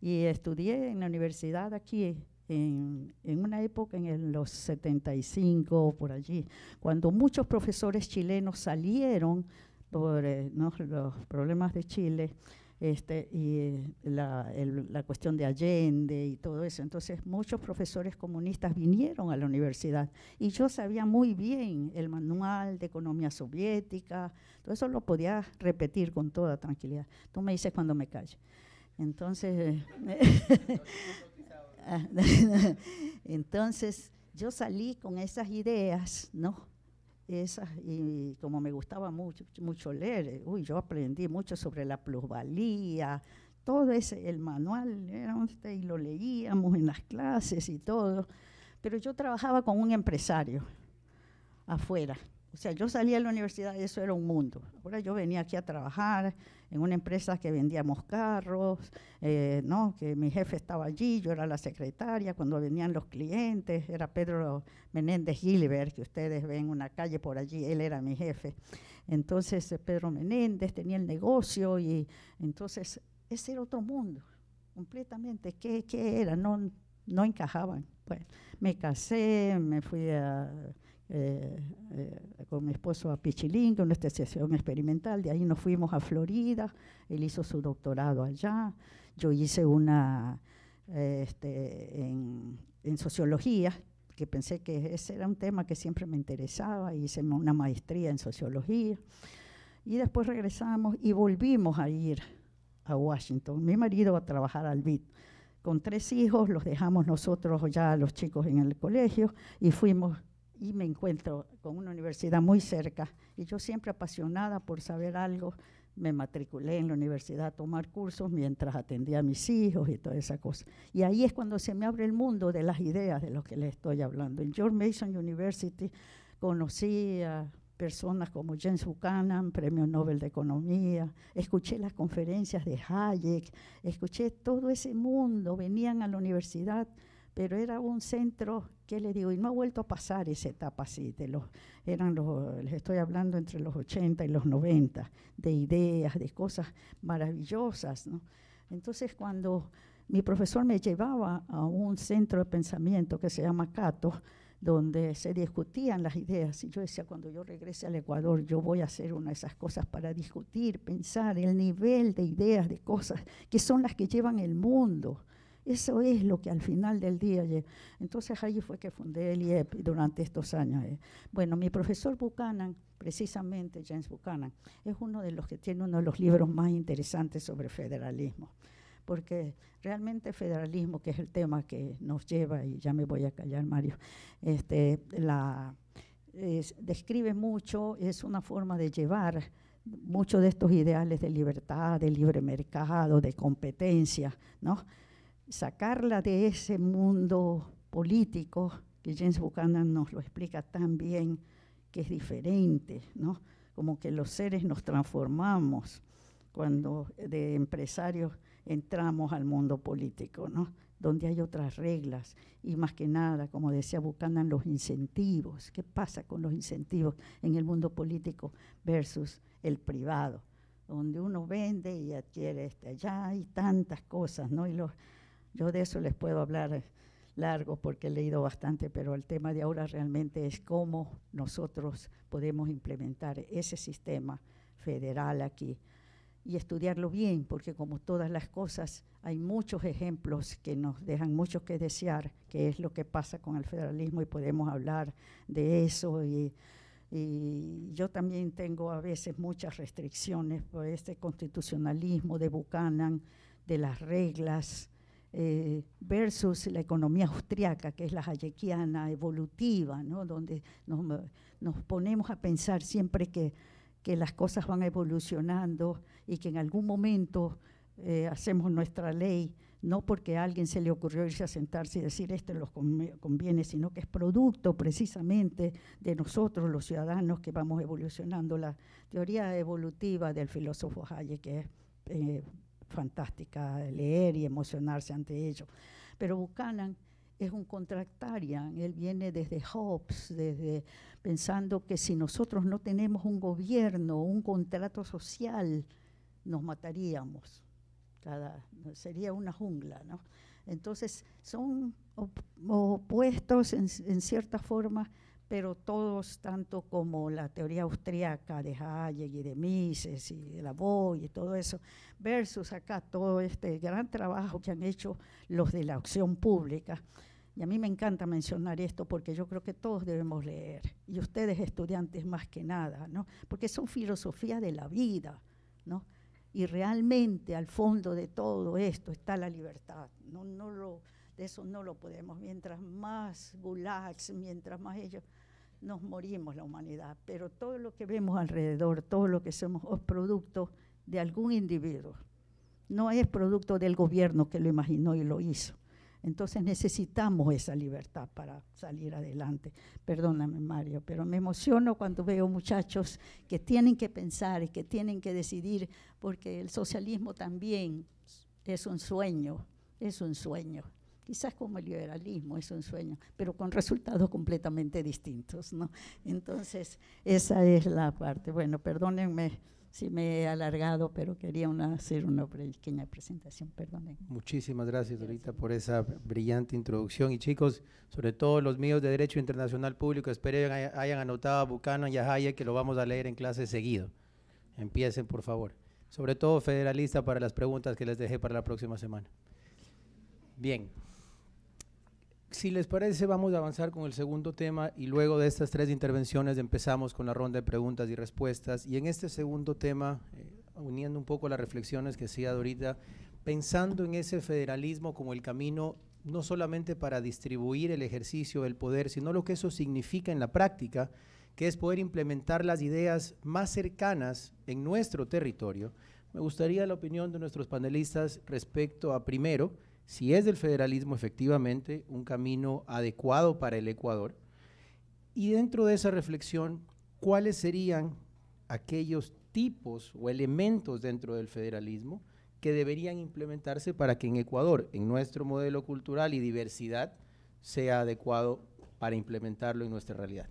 Y estudié en la universidad aquí, en, en, una época en los 75 por allí, cuando muchos profesores chilenos salieron por eh, los problemas de Chile este, y eh, la, la, cuestión de Allende y todo eso. Entonces muchos profesores comunistas vinieron a la universidad y yo sabía muy bien el manual de economía soviética, todo eso lo podía repetir con toda tranquilidad. Tú me dices cuando me calle. Entonces, eh, entonces yo salí con esas ideas, ¿no? esas, y como me gustaba mucho, mucho leer, eh, uy, yo aprendí mucho sobre la plusvalía, todo ese, el manual, este, y lo leíamos en las clases y todo, pero yo trabajaba con un empresario afuera, o sea, yo salía de la universidad y eso era un mundo. Ahora yo venía aquí a trabajar en una empresa que vendíamos carros, eh, ¿no? que mi jefe estaba allí, yo era la secretaria, cuando venían los clientes, era Pedro Menéndez Gilbert, que ustedes ven una calle por allí, él era mi jefe. Entonces eh, Pedro Menéndez tenía el negocio y entonces ese era otro mundo, completamente. ¿Qué, qué era? No, no encajaban. Bueno, me casé, me fui a eh, eh, con mi esposo a en una estación experimental, de ahí nos fuimos a Florida, él hizo su doctorado allá, yo hice una eh, este, en, sociología, que pensé que ese era un tema que siempre me interesaba, hice una maestría en sociología, y después regresamos y volvimos a ir a Washington, mi marido a trabajar al BIT con tres hijos, los dejamos nosotros ya los chicos en el colegio y fuimos y me encuentro con una universidad muy cerca y yo siempre apasionada por saber algo, me matriculé en la universidad a tomar cursos mientras atendía a mis hijos y toda esa cosa. Y ahí es cuando se me abre el mundo de las ideas de lo que les estoy hablando. En George Mason University conocí a personas como James Buchanan, Premio Nobel de Economía, escuché las conferencias de Hayek, escuché todo ese mundo, venían a la universidad pero era un centro, que le digo? Y no ha vuelto a pasar esa etapa así, los, eran los, les estoy hablando entre los 80 y los 90, de ideas, de cosas maravillosas, ¿no? Entonces cuando mi profesor me llevaba a un centro de pensamiento que se llama Cato, donde se discutían las ideas. Y yo decía, cuando yo regrese al Ecuador, yo voy a hacer una de esas cosas para discutir, pensar el nivel de ideas, de cosas que son las que llevan el mundo. Eso es lo que al final del día. Entonces allí fue que fundé el IEP durante estos años. Eh. Bueno, mi profesor Buchanan, precisamente James Buchanan, es uno de los que tiene uno de los libros más interesantes sobre federalismo porque realmente federalismo, que es el tema que nos lleva, y ya me voy a callar, Mario, este, la, describe mucho, es una forma de llevar muchos de estos ideales de libertad, de libre mercado, de competencia, ¿no? sacarla de ese mundo político que James Buchanan nos lo explica tan bien, que es diferente, ¿no? Como que los seres nos transformamos cuando de empresarios entramos al mundo político, ¿no? Donde hay otras reglas y más que nada, como decía Buchanan, los incentivos. ¿Qué pasa con los incentivos en el mundo político versus el privado? Donde uno vende y adquiere este allá y tantas cosas, ¿no? Y los yo de eso les puedo hablar largo porque he leído bastante, pero el tema de ahora realmente es cómo nosotros podemos implementar ese sistema federal aquí y estudiarlo bien, porque como todas las cosas, hay muchos ejemplos que nos dejan mucho que desear, que es lo que pasa con el federalismo y podemos hablar de eso. Y, y yo también tengo a veces muchas restricciones por este constitucionalismo de Buchanan, de las reglas, eh, versus la economía austriaca, que es la hayekiana evolutiva, ¿no? donde nos, ponemos a pensar siempre que, que, las cosas van evolucionando y que en algún momento eh, hacemos nuestra ley, no porque a alguien se le ocurrió irse a sentarse y decir esto nos conviene, sino que es producto precisamente de nosotros los ciudadanos que vamos evolucionando. La teoría evolutiva del filósofo Hayek, que es eh, fantástica leer y emocionarse ante ello. Pero Buchanan es un contractarian, él viene desde Hobbes, desde pensando que si nosotros no tenemos un gobierno, un contrato social, nos mataríamos. Cada, sería una jungla, ¿no? Entonces son opuestos en, en cierta forma pero todos, tanto como la teoría austriaca de Hayek y de Mises y de Lavoie y todo eso, versus acá todo este gran trabajo que han hecho los de la acción pública. Y a mí me encanta mencionar esto porque yo creo que todos debemos leer, y ustedes estudiantes más que nada, ¿no? porque son filosofía de la vida, ¿no? y realmente al fondo de todo esto está la libertad. No, no lo de eso no lo podemos. Mientras más gulags, mientras más ellos, nos morimos la humanidad. Pero todo lo que vemos alrededor, todo lo que somos, es producto de algún individuo. No es producto del gobierno que lo imaginó y lo hizo. Entonces necesitamos esa libertad para salir adelante. Perdóname, Mario, pero me emociono cuando veo muchachos que tienen que pensar y que tienen que decidir, porque el socialismo también es un sueño, es un sueño quizás como el liberalismo, es un sueño, pero con resultados completamente distintos, ¿no? Entonces, esa es la parte. Bueno, perdónenme si me he alargado, pero quería hacer una pequeña presentación, perdónenme. Muchísimas gracias, Dorita, por esa brillante introducción. Y chicos, sobre todo los míos de Derecho Internacional Público, espero hayan anotado a Bucano y a Hayek, que lo vamos a leer en clase seguido. Empiecen, por favor. Sobre todo federalista para las preguntas que les dejé para la próxima semana. Bien, si les parece, vamos a avanzar con el segundo tema y luego de estas tres intervenciones empezamos con la ronda de preguntas y respuestas. Y en este segundo tema, eh, uniendo un poco las reflexiones que hacía Dorita, pensando en ese federalismo como el camino no solamente para distribuir el ejercicio del poder, sino lo que eso significa en la práctica, que es poder implementar las ideas más cercanas en nuestro territorio. Me gustaría la opinión de nuestros panelistas respecto a, primero, si es del federalismo efectivamente un camino adecuado para el Ecuador. Y dentro de esa reflexión, ¿cuáles serían aquellos tipos o elementos dentro del federalismo que deberían implementarse para que en Ecuador, en nuestro modelo cultural y diversidad, sea adecuado para implementarlo en nuestra realidad?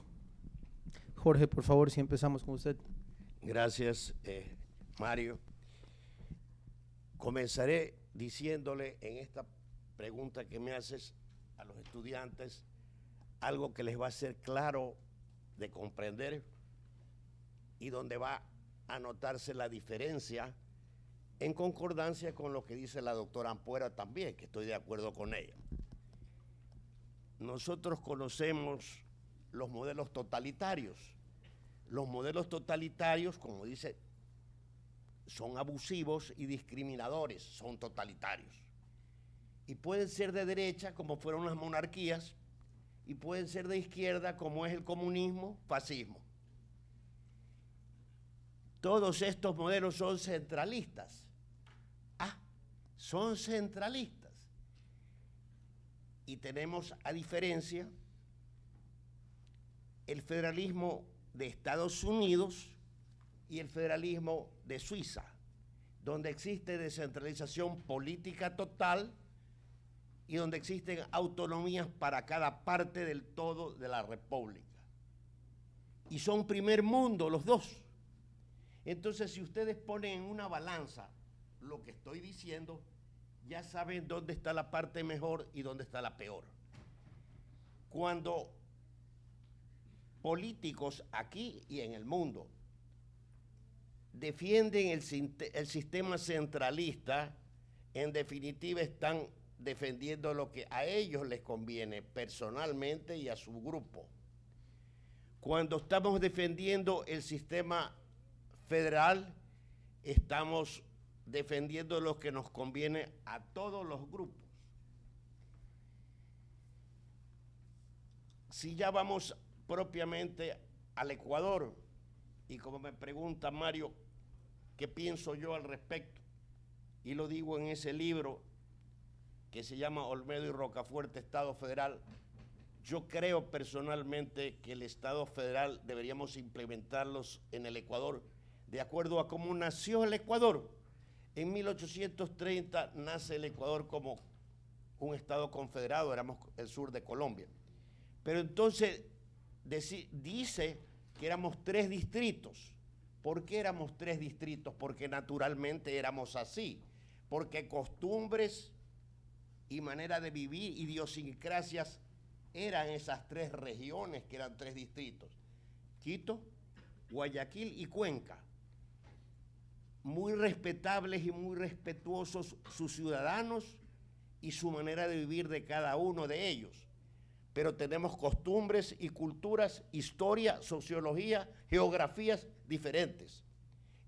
Jorge, por favor, si empezamos con usted. Gracias, eh, Mario. Comenzaré diciéndole en esta pregunta que me haces a los estudiantes algo que les va a ser claro de comprender y donde va a notarse la diferencia en concordancia con lo que dice la doctora Ampuera también, que estoy de acuerdo con ella. Nosotros conocemos los modelos totalitarios. Los modelos totalitarios, como dice son abusivos y discriminadores, son totalitarios. Y pueden ser de derecha, como fueron las monarquías, y pueden ser de izquierda, como es el comunismo, fascismo. Todos estos modelos son centralistas. Ah, son centralistas. Y tenemos, a diferencia, el federalismo de Estados Unidos, y el federalismo de Suiza, donde existe descentralización política total y donde existen autonomías para cada parte del todo de la República. Y son primer mundo los dos. Entonces, si ustedes ponen en una balanza lo que estoy diciendo, ya saben dónde está la parte mejor y dónde está la peor. Cuando políticos aquí y en el mundo defienden el, sistema centralista, en definitiva están defendiendo lo que a ellos les conviene personalmente y a su grupo. Cuando estamos defendiendo el sistema federal, estamos defendiendo lo que nos conviene a todos los grupos. Si ya vamos propiamente al Ecuador, y como me pregunta Mario, pienso yo al respecto. Y lo digo en ese libro que se llama Olmedo y Rocafuerte, Estado Federal. Yo creo personalmente que el Estado federal deberíamos implementarlos en el Ecuador, de acuerdo a cómo nació el Ecuador. En 1830 nace el Ecuador como un Estado confederado, éramos el sur de Colombia. Pero entonces dice que éramos tres distritos, ¿Por qué éramos tres distritos? Porque naturalmente éramos así, porque costumbres y manera de vivir, idiosincrasias, eran esas tres regiones que eran tres distritos, Quito, Guayaquil y Cuenca. Muy respetables y muy respetuosos sus ciudadanos y su manera de vivir de cada uno de ellos. Pero tenemos costumbres y culturas, historia, sociología, geografías diferentes.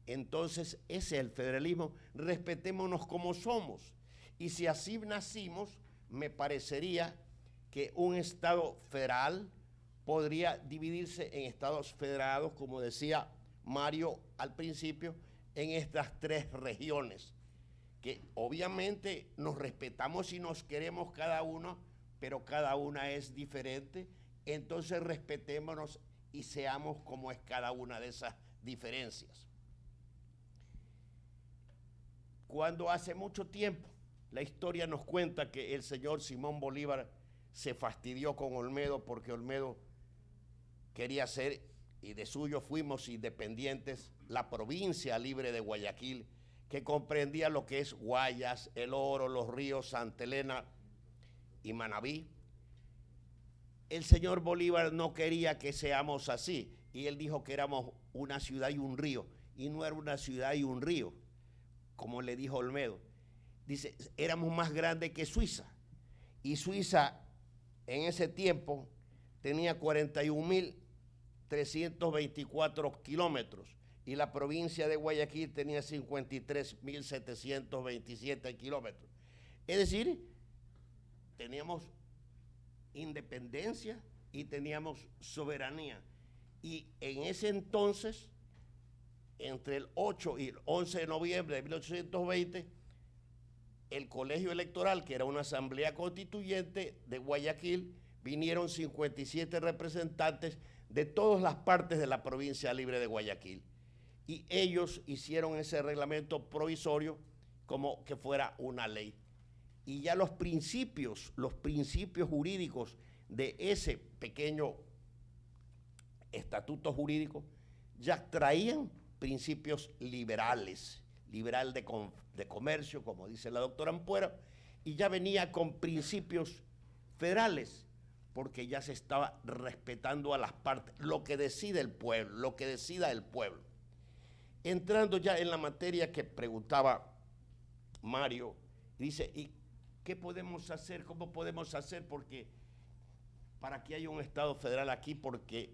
Entonces, ese es el federalismo, respetémonos como somos. Y si así nacimos, me parecería que un Estado federal podría dividirse en Estados federados, como decía Mario al principio, en estas tres regiones, que obviamente nos respetamos y nos queremos cada uno, pero cada una es diferente, entonces respetémonos y seamos como es cada una de esas diferencias. Cuando hace mucho tiempo la historia nos cuenta que el señor Simón Bolívar se fastidió con Olmedo porque Olmedo quería ser, y de suyo fuimos independientes, la provincia libre de Guayaquil, que comprendía lo que es Guayas, El Oro, los ríos Santa Elena y Manabí. El señor Bolívar no quería que seamos así y él dijo que éramos una ciudad y un río, y no era una ciudad y un río, como le dijo Olmedo. Dice, éramos más grandes que Suiza, y Suiza en ese tiempo tenía 41.324 kilómetros y la provincia de Guayaquil tenía 53.727 kilómetros. Es decir, teníamos independencia y teníamos soberanía. Y en ese entonces, entre el 8 y el 11 de noviembre de 1820, el colegio electoral, que era una asamblea constituyente de Guayaquil, vinieron 57 representantes de todas las partes de la provincia libre de Guayaquil. Y ellos hicieron ese reglamento provisorio como que fuera una ley. Y ya los principios, los principios jurídicos de ese pequeño estatutos jurídicos, ya traían principios liberales, liberal de, comercio, como dice la doctora Ampuera, y ya venía con principios federales, porque ya se estaba respetando a las partes, lo que decide el pueblo, lo que decida el pueblo. Entrando ya en la materia que preguntaba Mario, dice, ¿y qué podemos hacer? ¿Cómo podemos hacer? Porque para que hay un Estado federal aquí, porque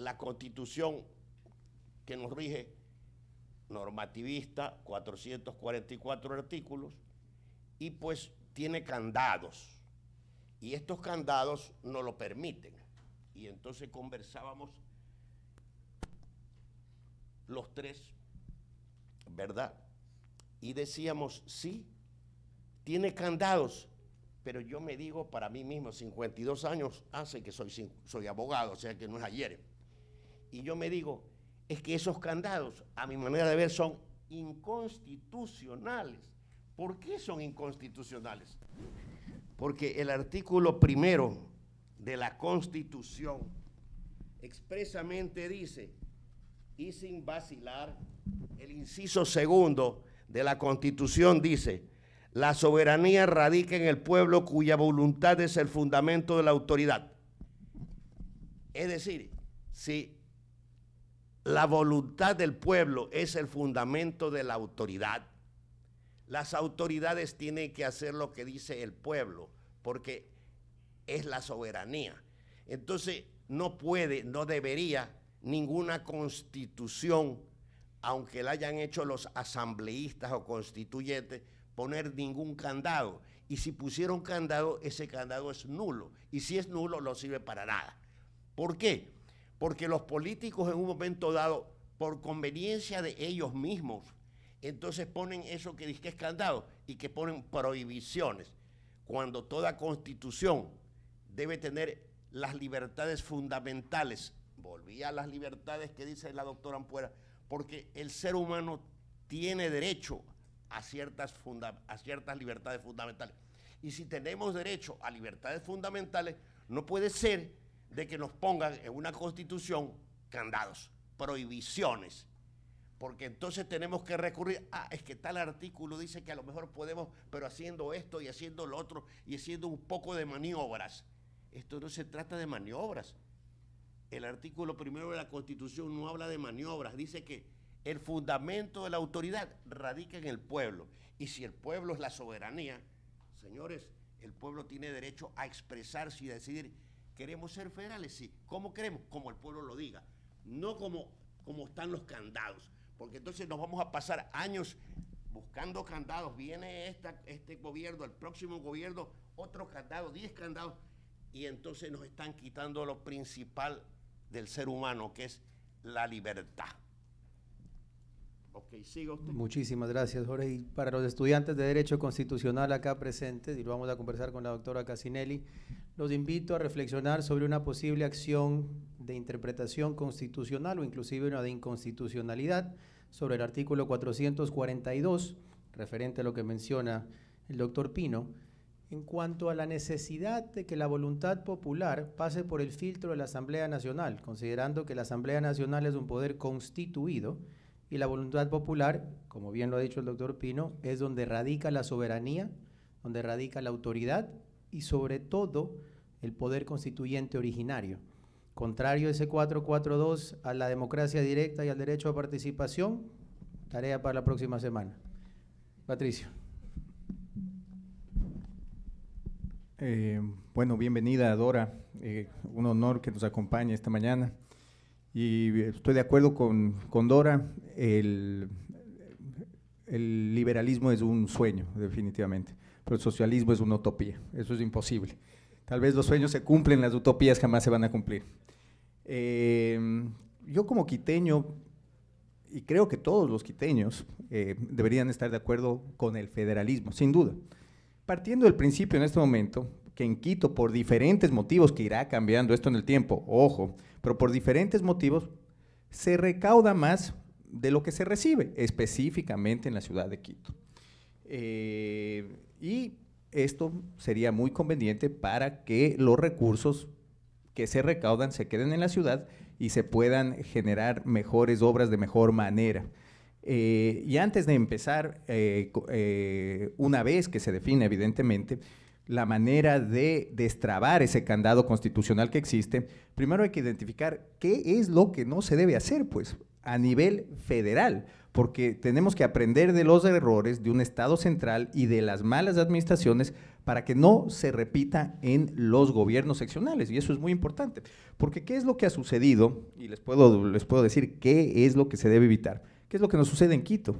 la constitución que nos rige, normativista, 444 artículos, y pues tiene candados. Y estos candados no lo permiten. Y entonces conversábamos los tres, ¿verdad? Y decíamos, sí, tiene candados, pero yo me digo para mí mismo, 52 años hace que soy, soy abogado, o sea que no es ayer. Y yo me digo, es que esos candados, a mi manera de ver, son inconstitucionales. ¿Por qué son inconstitucionales? Porque el artículo primero de la Constitución expresamente dice, y sin vacilar, el inciso segundo de la Constitución dice, la soberanía radica en el pueblo cuya voluntad es el fundamento de la autoridad. Es decir, si la voluntad del pueblo es el fundamento de la autoridad. Las autoridades tienen que hacer lo que dice el pueblo, porque es la soberanía. Entonces, no puede, no debería ninguna constitución, aunque la hayan hecho los asambleístas o constituyentes, poner ningún candado. Y si pusieron candado, ese candado es nulo. Y si es nulo, no sirve para nada. ¿Por qué? porque los políticos en un momento dado, por conveniencia de ellos mismos, entonces ponen eso que dice que es candado y que ponen prohibiciones, cuando toda constitución debe tener las libertades fundamentales. Volví a las libertades que dice la doctora Ampuera, porque el ser humano tiene derecho a ciertas, a ciertas libertades fundamentales. Y si tenemos derecho a libertades fundamentales, no puede ser de que nos pongan en una constitución candados, prohibiciones. Porque entonces tenemos que recurrir, ah, es que tal artículo dice que a lo mejor podemos, pero haciendo esto y haciendo lo otro y haciendo un poco de maniobras. Esto no se trata de maniobras. El artículo primero de la Constitución no habla de maniobras, dice que el fundamento de la autoridad radica en el pueblo. Y si el pueblo es la soberanía, señores, el pueblo tiene derecho a expresarse y a decidir Queremos ser federales, sí. ¿Cómo queremos? Como el pueblo lo diga, no como, como están los candados, porque entonces nos vamos a pasar años buscando candados. Viene esta, este gobierno, el próximo gobierno, otro candado, 10 candados, y entonces nos están quitando lo principal del ser humano, que es la libertad. Ok, siga usted. Muchísimas gracias, Jorge. Y para los estudiantes de Derecho Constitucional acá presentes, y lo vamos a conversar con la doctora Casinelli, los invito a reflexionar sobre una posible acción de interpretación constitucional o inclusive una de inconstitucionalidad sobre el artículo 442, referente a lo que menciona el doctor Pino, en cuanto a la necesidad de que la voluntad popular pase por el filtro de la Asamblea Nacional, considerando que la Asamblea Nacional es un poder constituido y la voluntad popular, como bien lo ha dicho el doctor Pino, es donde radica la soberanía, donde radica la autoridad y sobre todo el poder constituyente originario. Contrario ese 442 a la democracia directa y al derecho a participación, tarea para la próxima semana. Patricio. Eh, bueno, bienvenida Dora, eh, un honor que nos acompañe esta mañana. Y eh, estoy de acuerdo con, Dora, el, el liberalismo es un sueño, definitivamente, pero el socialismo es una utopía, eso es imposible. Tal vez los sueños se cumplen, las utopías jamás se van a cumplir. Em, yo como quiteño, y creo que todos los quiteños eh, deberían estar de acuerdo con el federalismo, sin duda. Partiendo del principio en este momento, que en Quito, por diferentes motivos, que irá cambiando esto en el tiempo, ojo, pero por diferentes motivos, se recauda más de lo que se recibe, específicamente en la ciudad de Quito. Eh, y esto sería muy conveniente para que los recursos que se recaudan se queden en la ciudad y se puedan generar mejores obras de mejor manera. Eh, y antes de empezar, eh, eh, una vez que se define evidentemente la manera de destrabar ese candado constitucional que existe, primero hay que identificar qué es lo que no se debe hacer, pues, a nivel federal porque tenemos que aprender de los errores de un Estado central y de las malas administraciones para que no se repita en los gobiernos seccionales. Y eso es muy importante, porque ¿qué es lo que ha sucedido? Y les puedo, les puedo decir qué es lo que se debe evitar. ¿Qué es lo que nos sucede en Quito?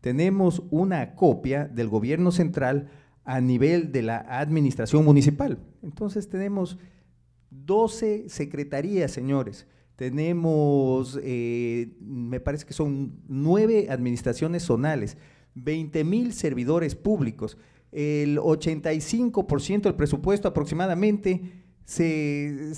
Tenemos una copia del gobierno central a nivel de la administración municipal. Entonces tenemos 12 secretarías, señores. Tenemos, eh, me parece que son nueve administraciones zonales, 20 mil servidores públicos, el 85% del presupuesto aproximadamente se,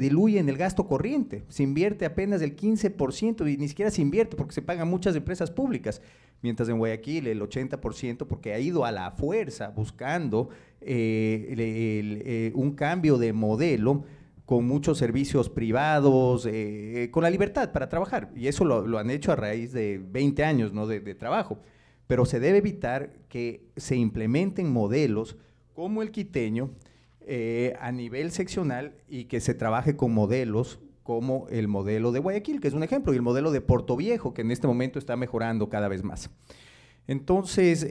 diluye en el gasto corriente, se invierte apenas el 15% y ni siquiera se invierte porque se pagan muchas empresas públicas, mientras en Guayaquil el 80% porque ha ido a la fuerza buscando eh, eh, un cambio de modelo con muchos servicios privados, eh, eh, con la libertad para trabajar. Y eso lo, han hecho a raíz de 20 años ¿no? de, trabajo. Pero se debe evitar que se implementen modelos como el quiteño eh, a nivel seccional y que se trabaje con modelos como el modelo de Guayaquil, que es un ejemplo, y el modelo de Portoviejo, que en este momento está mejorando cada vez más. Entonces,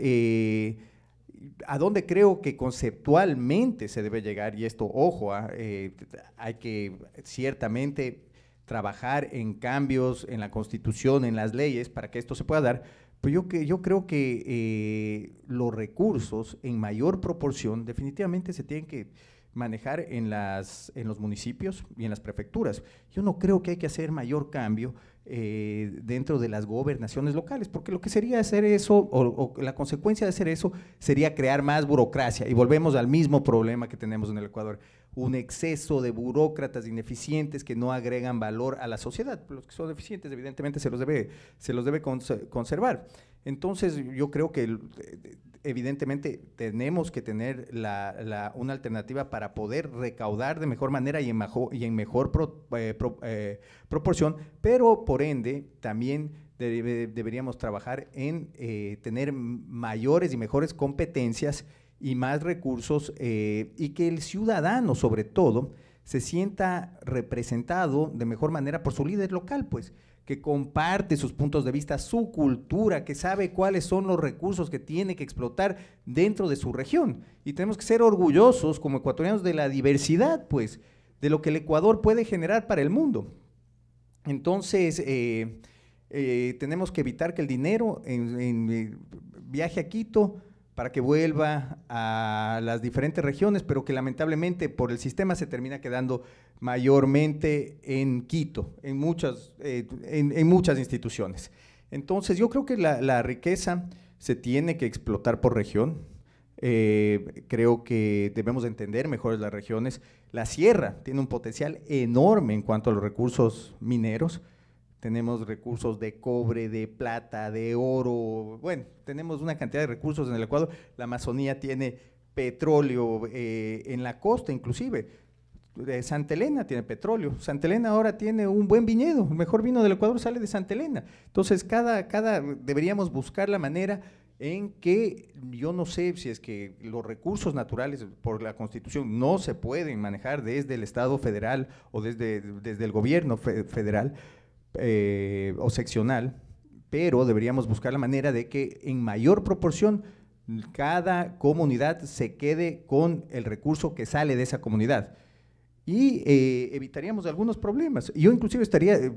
a dónde creo que conceptualmente se debe llegar, y esto, ojo, ah, eh, hay que ciertamente trabajar en cambios en la constitución, en las leyes, para que esto se pueda dar, pero yo, que, yo creo que eh, los recursos en mayor proporción definitivamente se tienen que manejar en, las, en los municipios y en las prefecturas. Yo no creo que hay que hacer mayor cambio eh, dentro de las gobernaciones locales, porque lo que sería hacer eso, o, la consecuencia de hacer eso, sería crear más burocracia. Y volvemos al mismo problema que tenemos en el Ecuador, un exceso de burócratas ineficientes que no agregan valor a la sociedad. Los que son eficientes evidentemente, se los debe, se los debe conservar. Entonces, yo creo que... Eh, evidentemente tenemos que tener la, una alternativa para poder recaudar de mejor manera y en, y en mejor eh, eh, proporción, pero por ende también deberíamos trabajar en eh, tener mayores y mejores competencias y más recursos y que el ciudadano sobre todo se sienta representado de mejor manera por su líder local, pues que comparte sus puntos de vista, su cultura, que sabe cuáles son los recursos que tiene que explotar dentro de su región. Y tenemos que ser orgullosos como ecuatorianos de la diversidad, pues, de lo que el Ecuador puede generar para el mundo. Entonces, eh, eh, tenemos que evitar que el dinero eh, viaje a Quito para que vuelva a las diferentes regiones, pero que lamentablemente por el sistema se termina quedando mayormente en Quito, en muchas, eh, muchas instituciones. Entonces yo creo que la, riqueza se tiene que explotar por región. Eh, creo que debemos entender mejor las regiones. La sierra tiene un potencial enorme en cuanto a los recursos mineros tenemos recursos de cobre, de plata, de oro, bueno, tenemos una cantidad de recursos en el Ecuador, la Amazonía tiene petróleo eh, en la costa inclusive, De eh, Santa Elena tiene petróleo, Santa Elena ahora tiene un buen viñedo, el mejor vino del Ecuador sale de Santa Elena, entonces cada, cada deberíamos buscar la manera en que yo no sé si es que los recursos naturales por la Constitución no se pueden manejar desde el Estado federal o desde, desde el gobierno federal, eh, o seccional, pero deberíamos buscar la manera de que en mayor proporción cada comunidad se quede con el recurso que sale de esa comunidad. Y eh, evitaríamos algunos problemas. Yo inclusive estaría, eh,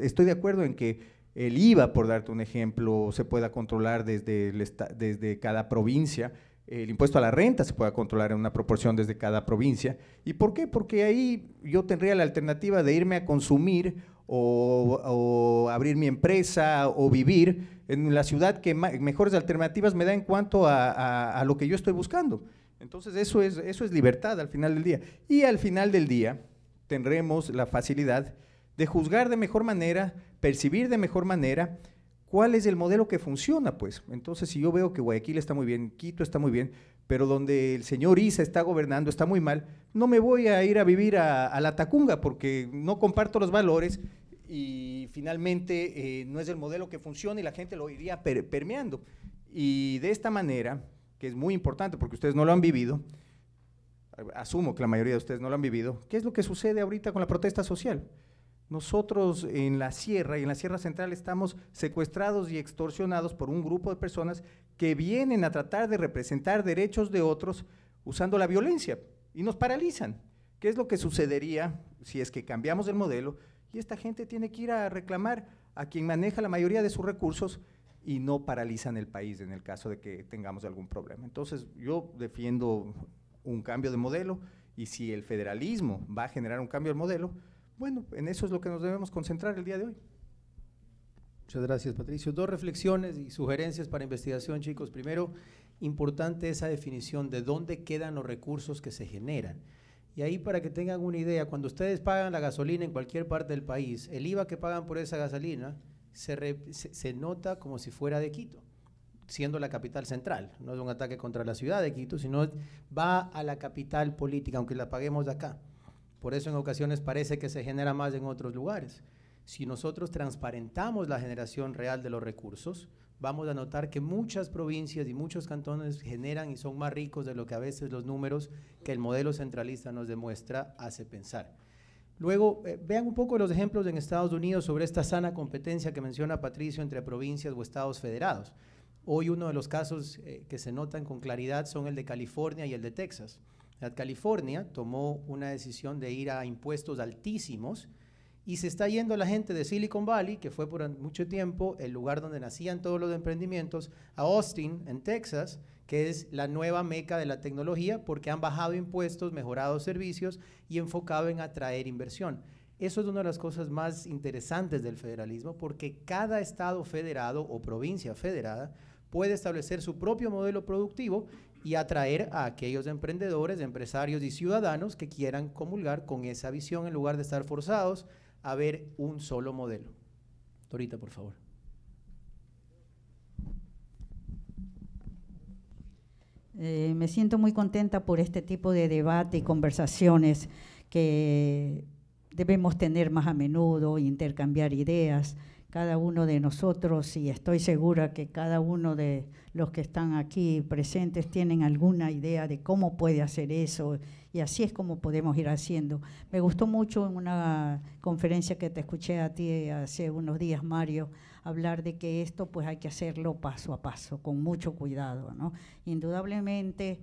estoy de acuerdo en que el IVA, por darte un ejemplo, se pueda controlar desde, desde cada provincia, el impuesto a la renta se pueda controlar en una proporción desde cada provincia. ¿Y por qué? Porque ahí yo tendría la alternativa de irme a consumir o, abrir mi empresa o vivir en la ciudad que mejores alternativas me da en cuanto a, lo que yo estoy buscando. Entonces eso es, eso es libertad al final del día. Y al final del día tendremos la facilidad de juzgar de mejor manera, percibir de mejor manera cuál es el modelo que funciona, pues. Entonces, si yo veo que Guayaquil está muy bien, Quito está muy bien, pero donde el señor Isa está gobernando está muy mal, no me voy a ir a vivir a, a la Tacunga porque no comparto los valores y finalmente eh, no es el modelo que funciona y la gente lo iría permeando. Y de esta manera, que es muy importante porque ustedes no lo han vivido, asumo que la mayoría de ustedes no lo han vivido, ¿qué es lo que sucede ahorita con la protesta social? Nosotros en la sierra y en la sierra central estamos secuestrados y extorsionados por un grupo de personas que vienen a tratar de representar derechos de otros usando la violencia y nos paralizan. ¿Qué es lo que sucedería si es que cambiamos el modelo y esta gente tiene que ir a reclamar a quien maneja la mayoría de sus recursos y no paralizan el país en el caso de que tengamos algún problema. Entonces, yo defiendo un cambio de modelo y si el federalismo va a generar un cambio de modelo, bueno, en eso es lo que nos debemos concentrar el día de hoy. Muchas gracias, Patricio. Dos reflexiones y sugerencias para investigación, chicos. Primero, importante esa definición de dónde quedan los recursos que se generan y ahí para que tengan una idea, cuando ustedes pagan la gasolina en cualquier parte del país, el IVA que pagan por esa gasolina se, se nota como si fuera de Quito siendo la capital central. No es un ataque contra la ciudad de Quito, sino va a la capital política, aunque la paguemos de acá. Por eso en ocasiones parece que se genera más en otros lugares. Si nosotros transparentamos la generación real de los recursos, vamos a notar que muchas provincias y muchos cantones generan y son más ricos de lo que a veces los números que el modelo centralista nos demuestra hace pensar. Luego, eh, vean un poco los ejemplos en Estados Unidos sobre esta sana competencia que menciona Patricio entre provincias o estados federados. Hoy uno de los casos eh, que se notan con claridad son el de California y el de Texas. La California tomó una decisión de ir a impuestos altísimos, y se está yendo la gente de Silicon Valley, que fue por mucho tiempo el lugar donde nacían todos los emprendimientos, a Austin, en Texas, que es la nueva meca de la tecnología, porque han bajado impuestos, mejorado servicios y enfocado en atraer inversión. Eso es una de las cosas más interesantes del federalismo, porque cada estado federado o provincia federada puede establecer su propio modelo productivo y atraer a aquellos emprendedores, empresarios y ciudadanos que quieran comulgar con esa visión en lugar de estar forzados ver un solo modelo. Torita, por favor. Eh, me siento muy contenta por este tipo de debate y conversaciones que debemos tener más a menudo, intercambiar ideas cada uno de nosotros y estoy segura que cada uno de los que están aquí presentes tienen alguna idea de cómo puede hacer eso y así es como podemos ir haciendo. Me gustó mucho en una conferencia que te escuché a ti hace unos días, Mario, hablar de que esto pues hay que hacerlo paso a paso, con mucho cuidado. ¿no? Indudablemente,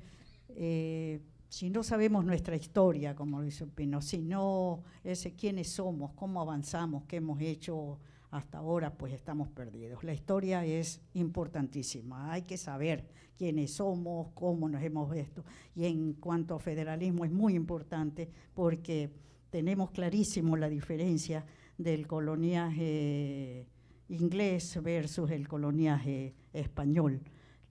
eh, si no sabemos nuestra historia, como dice Pino, si no ese quiénes somos, cómo avanzamos, qué hemos hecho, hasta ahora pues estamos perdidos. La historia es importantísima, hay que saber quiénes somos, cómo nos hemos visto. Y en cuanto a federalismo es muy importante porque tenemos clarísimo la diferencia del coloniaje inglés versus el coloniaje español.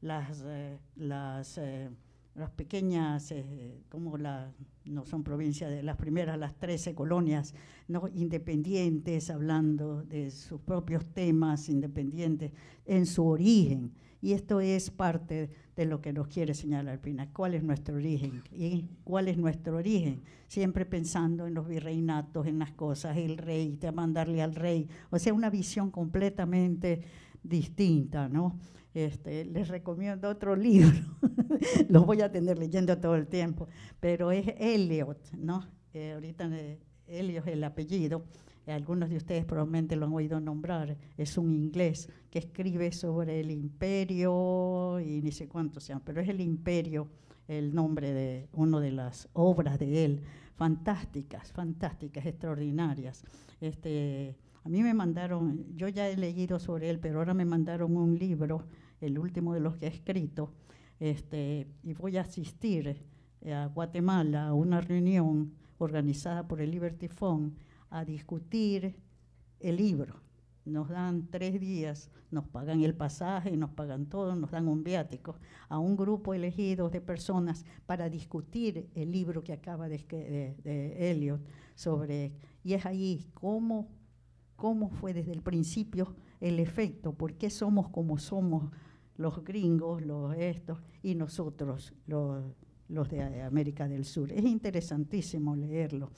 Las, eh, las eh, las pequeñas, eh, como la, no son provincias de las primeras, las 13 colonias ¿no? independientes, hablando de sus propios temas independientes en su origen. Y esto es parte de lo que nos quiere señalar Pina, cuál es nuestro origen y cuál es nuestro origen, siempre pensando en los virreinatos, en las cosas, el rey, te mandarle al rey, o sea, una visión completamente distinta, ¿no? Este, les recomiendo otro libro lo voy a tener leyendo todo el tiempo, pero es Elliot, ¿no? Eh, ahorita Eliot eh, es el apellido, algunos de ustedes probablemente lo han oído nombrar, es un inglés que escribe sobre el imperio y ni sé cuánto sean, pero es el imperio el nombre de una de las obras de él, fantásticas, fantásticas, extraordinarias. Este, a mí me mandaron, yo ya he leído sobre él, pero ahora me mandaron un libro, el último de los que he escrito, este, y voy a asistir eh, a Guatemala a una reunión organizada por el Liberty Fund a discutir el libro. Nos dan tres días, nos pagan el pasaje, nos pagan todo, nos dan un viático a un grupo elegido de personas para discutir el libro que acaba de, de, Elliot sobre, y es ahí cómo, cómo fue desde el principio el efecto, por qué somos como somos los gringos, los estos, y nosotros, los, de América del Sur. Es interesantísimo leerlo.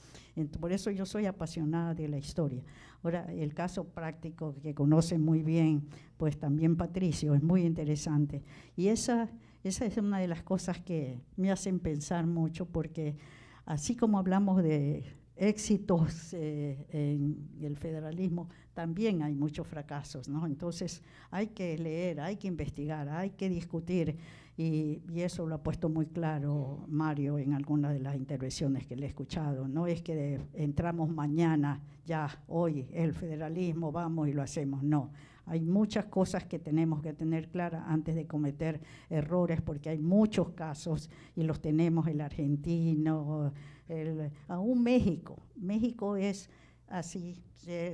por eso yo soy apasionada de la historia. Ahora, el caso práctico que conoce muy bien, pues también Patricio, es muy interesante. Y esa, esa es una de las cosas que me hacen pensar mucho, porque así como hablamos de éxitos eh, en el federalismo, también hay muchos fracasos, ¿no? Entonces hay que leer, hay que investigar, hay que discutir y, eso lo ha puesto muy claro Mario en algunas de las intervenciones que le he escuchado. No es que entramos mañana, ya hoy, el federalismo, vamos y lo hacemos, no. Hay muchas cosas que tenemos que tener claras antes de cometer errores, porque hay muchos casos y los tenemos el argentino, el, aún México. México es así,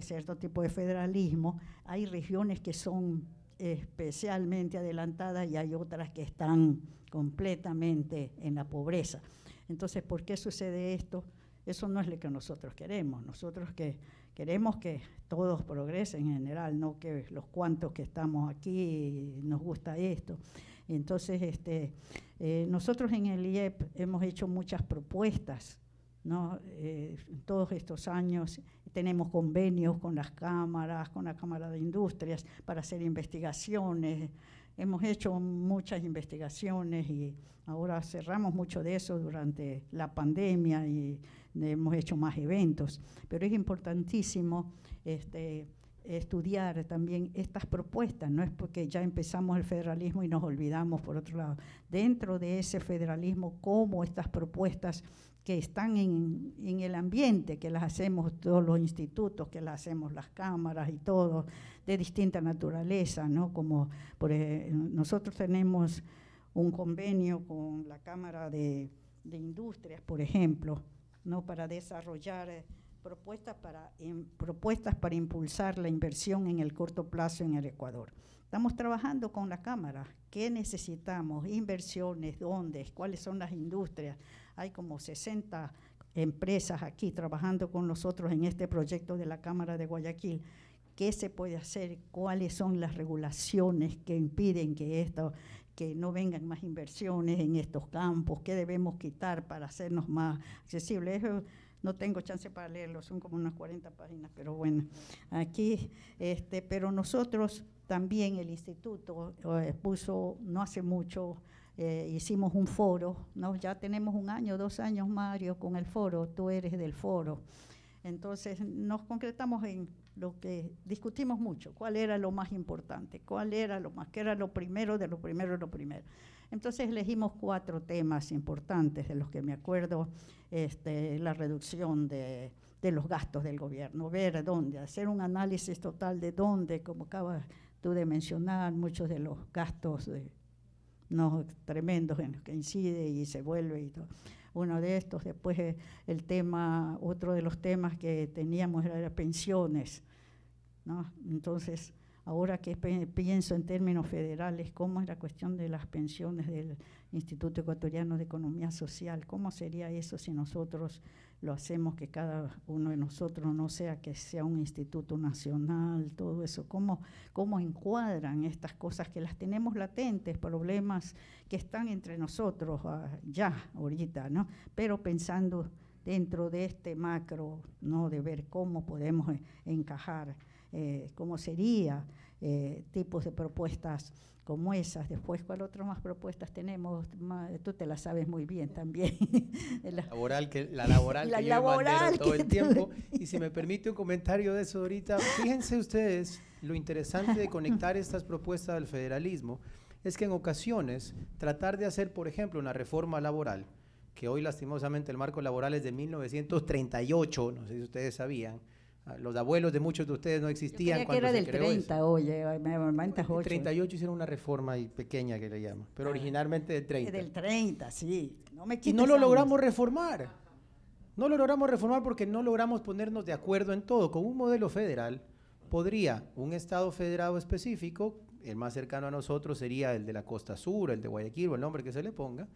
cierto tipo de federalismo. Hay regiones que son especialmente adelantadas y hay otras que están completamente en la pobreza. Entonces, ¿por qué sucede esto? Eso no es lo que nosotros queremos. Nosotros que queremos que todos progresen en general, no que los cuantos que estamos aquí nos gusta esto. Entonces, este, eh, nosotros en el IEP hemos hecho muchas propuestas ¿no? Eh, todos estos años tenemos convenios con las cámaras, con la Cámara de Industrias para hacer investigaciones. Hemos hecho muchas investigaciones y ahora cerramos mucho de eso durante la pandemia y hemos hecho más eventos. Pero es importantísimo este, estudiar también estas propuestas, no es porque ya empezamos el federalismo y nos olvidamos por otro lado. Dentro de ese federalismo, cómo estas propuestas que están en, el ambiente, que las hacemos todos los institutos, que las hacemos las cámaras y todo, de distinta naturaleza, ¿no? Como nosotros tenemos un convenio con la Cámara de, Industrias, por ejemplo, ¿no? Para desarrollar eh, propuestas, para, propuestas para impulsar la inversión en el corto plazo en el Ecuador. Estamos trabajando con la Cámara. ¿Qué necesitamos? Inversiones, dónde, cuáles son las industrias hay como 60 empresas aquí trabajando con nosotros en este proyecto de la Cámara de Guayaquil. ¿Qué se puede hacer? ¿Cuáles son las regulaciones que impiden que esto que no vengan más inversiones en estos campos, qué debemos quitar para hacernos más accesibles. no tengo chance para leerlo, son como unas 40 páginas, pero bueno, aquí, este, pero nosotros también el instituto eh, puso no hace mucho eh, hicimos un foro, ¿no? ya tenemos un año, dos años, Mario, con el foro, tú eres del foro. Entonces nos concretamos en lo que discutimos mucho, cuál era lo más importante, cuál era lo más, qué era lo primero de lo primero de lo primero. Entonces elegimos cuatro temas importantes de los que me acuerdo, este, la reducción de, los gastos del gobierno, ver dónde, hacer un análisis total de dónde, como acabas tú de mencionar, muchos de los gastos de no tremendos en los que incide y se vuelve y todo. Uno de estos, después eh, el tema, otro de los temas que teníamos era, era pensiones, ¿no? Entonces, Ahora que pienso en términos federales, ¿cómo es la cuestión de las pensiones del Instituto Ecuatoriano de Economía Social? ¿Cómo sería eso si nosotros lo hacemos que cada uno de nosotros no sea que sea un instituto nacional, todo eso? ¿Cómo, encuadran estas cosas que las tenemos latentes, problemas que están entre nosotros ah, ya, ahorita, ¿no? Pero pensando dentro de este macro, ¿no? De ver cómo podemos eh, encajar eh, cómo sería eh, tipos de propuestas como esas. Después, ¿cuál otro más propuestas tenemos? tú te las sabes muy bien también. la laboral que, la laboral la laboral todo el tiempo. y si me permite un comentario de eso ahorita, fíjense ustedes lo interesante de conectar estas propuestas al federalismo es que en ocasiones tratar de hacer, por ejemplo, una reforma laboral, que hoy lastimosamente el marco laboral es de 1938, no sé si ustedes sabían, Ah, los abuelos de muchos de ustedes no existían cuando era del 30, oye, me El 38 hicieron una reforma y pequeña que le llaman, pero ah, originalmente del 30. Del 30, sí. No me y no lo logramos reformar. No lo logramos reformar porque no logramos ponernos de acuerdo en todo. Con un modelo federal podría un Estado federado específico, el más cercano a nosotros sería el de la Costa Sur, el de Guayaquil o el nombre que se le ponga,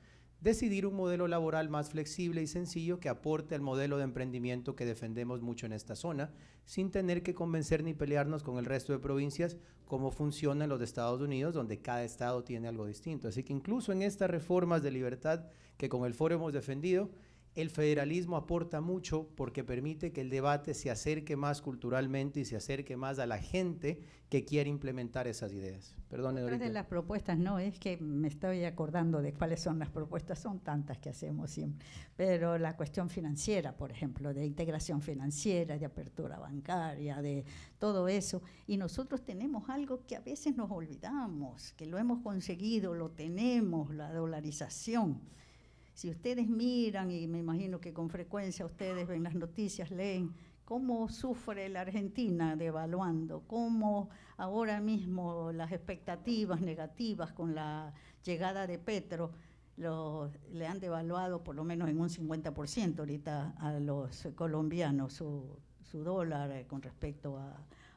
decidir un modelo laboral más flexible y sencillo que aporte al modelo de emprendimiento que defendemos mucho en esta zona, sin tener que convencer ni pelearnos con el resto de provincias como funciona en los Estados Unidos, donde cada estado tiene algo distinto. Así que incluso en estas reformas de libertad que con el foro hemos defendido, el federalismo aporta mucho porque permite que el debate se acerque más culturalmente y se acerque más a la gente que quiere implementar esas ideas. Perdón, de las propuestas, no, es que me estoy acordando de cuáles son las propuestas, son tantas que hacemos siempre, pero la cuestión financiera, por ejemplo, de integración financiera, de apertura bancaria, de todo eso, y nosotros tenemos algo que a veces nos olvidamos, que lo hemos conseguido, lo tenemos, la dolarización si ustedes miran, y me imagino que con frecuencia ustedes ven las noticias, leen cómo sufre la Argentina devaluando, cómo ahora mismo las expectativas negativas con la llegada de Petro le han devaluado por lo menos en un 50% ahorita a los colombianos su, dólar eh, con respecto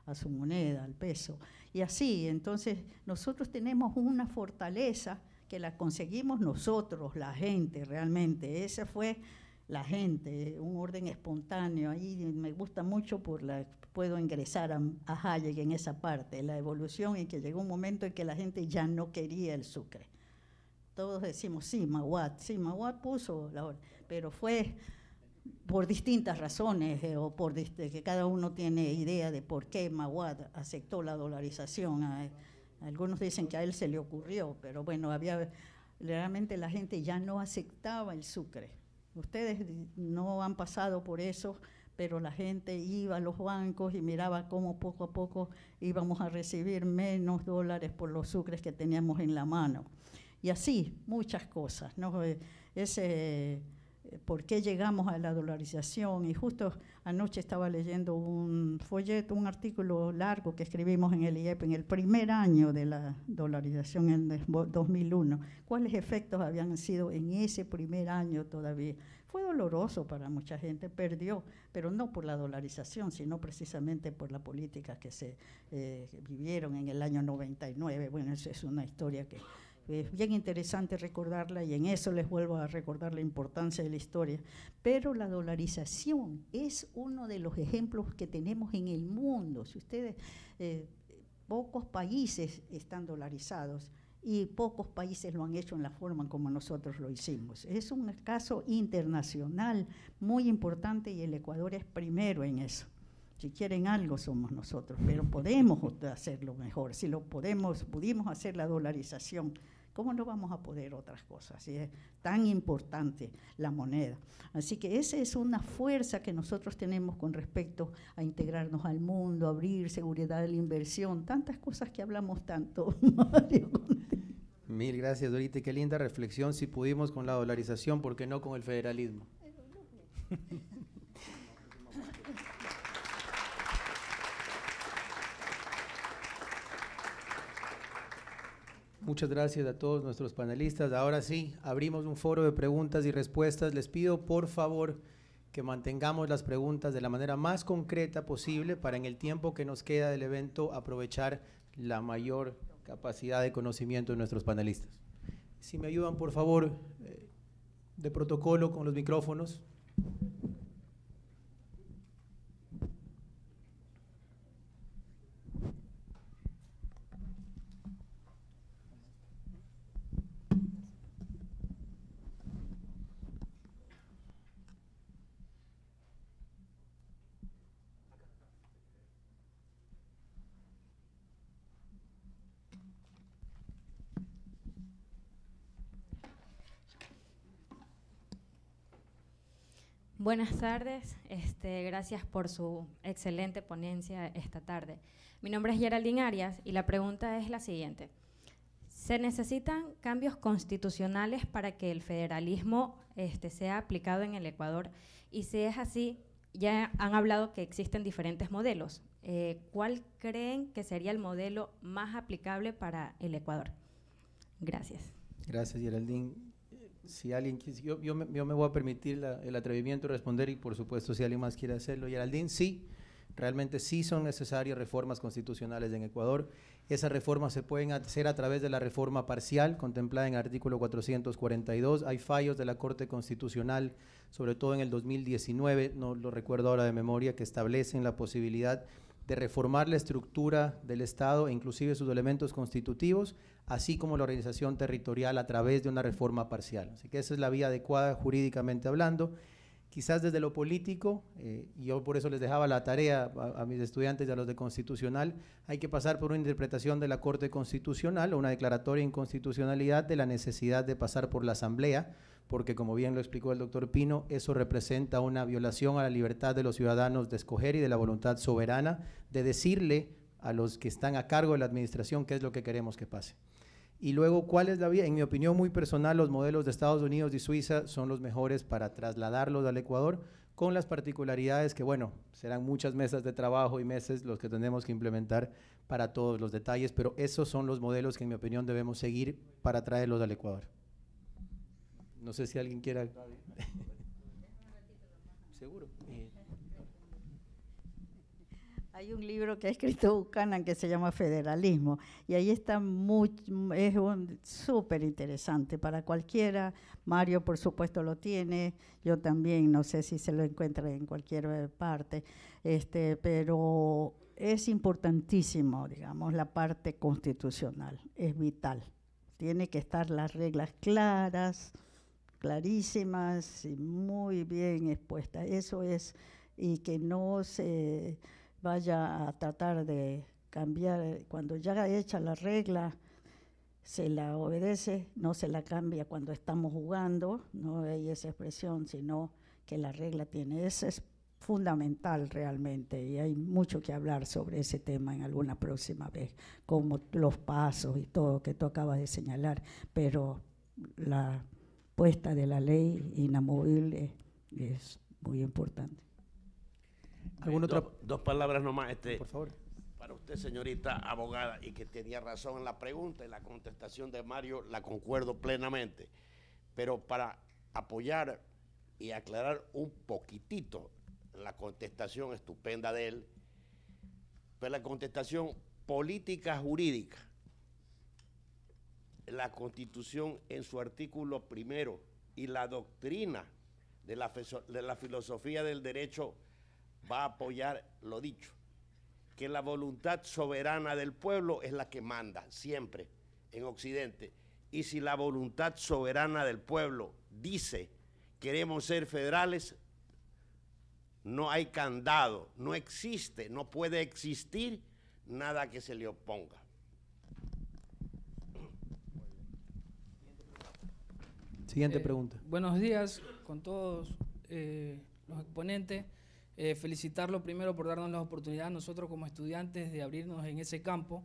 a su moneda, al peso. Y así, entonces nosotros tenemos una fortaleza que la conseguimos nosotros, la gente realmente. Esa fue la gente, un orden espontáneo. Ahí me gusta mucho por la puedo ingresar a, Hayek en esa parte, la evolución en que llegó un momento en que la gente ya no quería el sucre. Todos decimos, sí, Maguat, sí, Maguat puso la orden, pero fue por distintas razones eh, o por que cada uno tiene idea de por qué Maguat aceptó la dolarización. Eh. Algunos dicen que a él se le ocurrió, pero bueno, había realmente la gente ya no aceptaba el sucre. Ustedes no han pasado por eso, pero la gente iba a los bancos y miraba cómo poco a poco íbamos a recibir menos dólares por los sucres que teníamos en la mano. Y así, muchas cosas. ¿no? Eh, ese por qué llegamos a la dolarización. Y justo anoche estaba leyendo un folleto, un artículo largo que escribimos en el IEP en el primer año de la dolarización en 2001. ¿Cuáles efectos habían sido en ese primer año todavía? Fue doloroso para mucha gente, perdió, pero no por la dolarización, sino precisamente por la política que se eh, vivieron en el año 99. Bueno, eso es una historia que eh, es bien interesante recordarla y en eso les vuelvo a recordar la importancia de la historia. Pero la dolarización es uno de los ejemplos que tenemos en el mundo. Si ustedes, eh, pocos países están dolarizados y pocos países lo han hecho en la forma como nosotros lo hicimos. Es un caso internacional muy importante y el Ecuador es primero en eso. Si quieren algo somos nosotros, pero podemos hacerlo mejor. Si lo podemos, pudimos hacer la dolarización ¿Cómo no vamos a poder otras cosas? Si es tan importante la moneda. Así que esa es una fuerza que nosotros tenemos con respecto a integrarnos al mundo, abrir seguridad de la inversión, tantas cosas que hablamos tanto, Mil gracias, Dorita. Qué linda reflexión si pudimos con la dolarización, ¿por qué no con el federalismo? Muchas gracias a todos nuestros panelistas. Ahora sí, abrimos un foro de preguntas y respuestas. Les pido, por favor, que mantengamos las preguntas de la manera más concreta posible para en el tiempo que nos queda del evento aprovechar la mayor capacidad de conocimiento de nuestros panelistas. Si me ayudan, por favor, eh, de protocolo con los micrófonos. Buenas tardes, este, gracias por su excelente ponencia esta tarde. Mi nombre es Geraldine Arias y la pregunta es la siguiente. ¿Se necesitan cambios constitucionales para que el federalismo este, sea aplicado en el Ecuador? Y si es así, ya han hablado que existen diferentes modelos. Eh, ¿Cuál creen que sería el modelo más aplicable para el Ecuador? Gracias. Gracias, Geraldine si alguien quiere, yo, yo, me, voy a permitir el atrevimiento de responder y por supuesto si alguien más quiere hacerlo. Geraldine, sí, realmente sí son necesarias reformas constitucionales en Ecuador. Esas reformas se pueden hacer a través de la reforma parcial contemplada en el artículo 442. Hay fallos de la Corte Constitucional, sobre todo en el 2019, no lo recuerdo ahora de memoria, que establecen la posibilidad de reformar la estructura del Estado e inclusive sus elementos constitutivos, así como la organización territorial a través de una reforma parcial. Así que esa es la vía adecuada jurídicamente hablando. Quizás desde lo político, eh, y yo por eso les dejaba la tarea a, mis estudiantes y a los de constitucional, hay que pasar por una interpretación de la Corte Constitucional o una declaratoria de inconstitucionalidad de la necesidad de pasar por la Asamblea, porque como bien lo explicó el doctor Pino, eso representa una violación a la libertad de los ciudadanos de escoger y de la voluntad soberana de decirle a los que están a cargo de la administración qué es lo que queremos que pase. Y luego, ¿cuál es la vía? En mi opinión muy personal, los modelos de Estados Unidos y Suiza son los mejores para trasladarlos al Ecuador, con las particularidades que, bueno, serán muchas mesas de trabajo y meses los que tenemos que implementar para todos los detalles, pero esos son los modelos que, en mi opinión, debemos seguir para traerlos al Ecuador. No sé si alguien quiera. Seguro. Eh. Hay un libro que ha escrito Buchanan que se llama Federalismo y ahí está muy, es súper interesante para cualquiera. Mario, por supuesto, lo tiene. Yo también, no sé si se lo encuentra en cualquier eh, parte, este, pero es importantísimo, digamos, la parte constitucional, es vital. Tiene que estar las reglas claras clarísimas y muy bien expuestas. Eso es, y que no se vaya a tratar de cambiar. Cuando ya hecha la regla, se la obedece, no se la cambia cuando estamos jugando, no hay esa expresión, sino que la regla tiene. eso es fundamental realmente y hay mucho que hablar sobre ese tema en alguna próxima vez, como los pasos y todo que tú acabas de señalar, pero la puesta de la ley, inamovible, es muy importante. Dos, palabras nomás. Este, Para usted, señorita abogada, y que tenía razón en la pregunta y la contestación de Mario, la concuerdo plenamente. Pero para apoyar y aclarar un poquitito la contestación estupenda de él, fue pues la contestación política jurídica la Constitución en su artículo primero y la doctrina de la, de la filosofía del derecho va a apoyar lo dicho, que la voluntad soberana del pueblo es la que manda siempre en Occidente. Y si la voluntad soberana del pueblo dice queremos ser federales, no hay candado, no existe, no puede existir nada que se le oponga. Siguiente eh, pregunta. Buenos días con todos eh, los exponentes. Eh, felicitarlo primero por darnos la oportunidad nosotros como estudiantes de abrirnos en ese campo,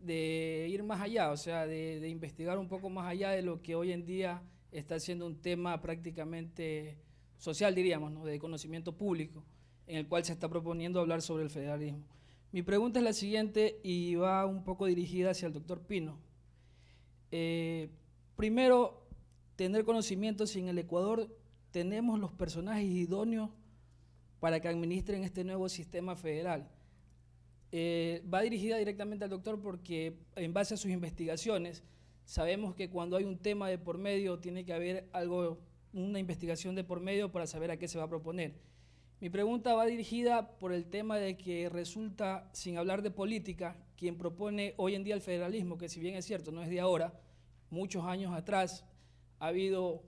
de ir más allá, o sea, de, investigar un poco más allá de lo que hoy en día está siendo un tema prácticamente social, diríamos, ¿no? de conocimiento público, en el cual se está proponiendo hablar sobre el federalismo. Mi pregunta es la siguiente y va un poco dirigida hacia el doctor Pino. primero, tener conocimiento si en el Ecuador tenemos los personajes idóneos para que administren este nuevo sistema federal. Eh, va dirigida directamente al doctor porque en base a sus investigaciones sabemos que cuando hay un tema de por medio tiene que haber algo, una investigación de por medio para saber a qué se va a proponer. Mi pregunta va dirigida por el tema de que resulta, sin hablar de política, quien propone hoy en día el federalismo, que si bien es cierto, no es de ahora, muchos años atrás ha habido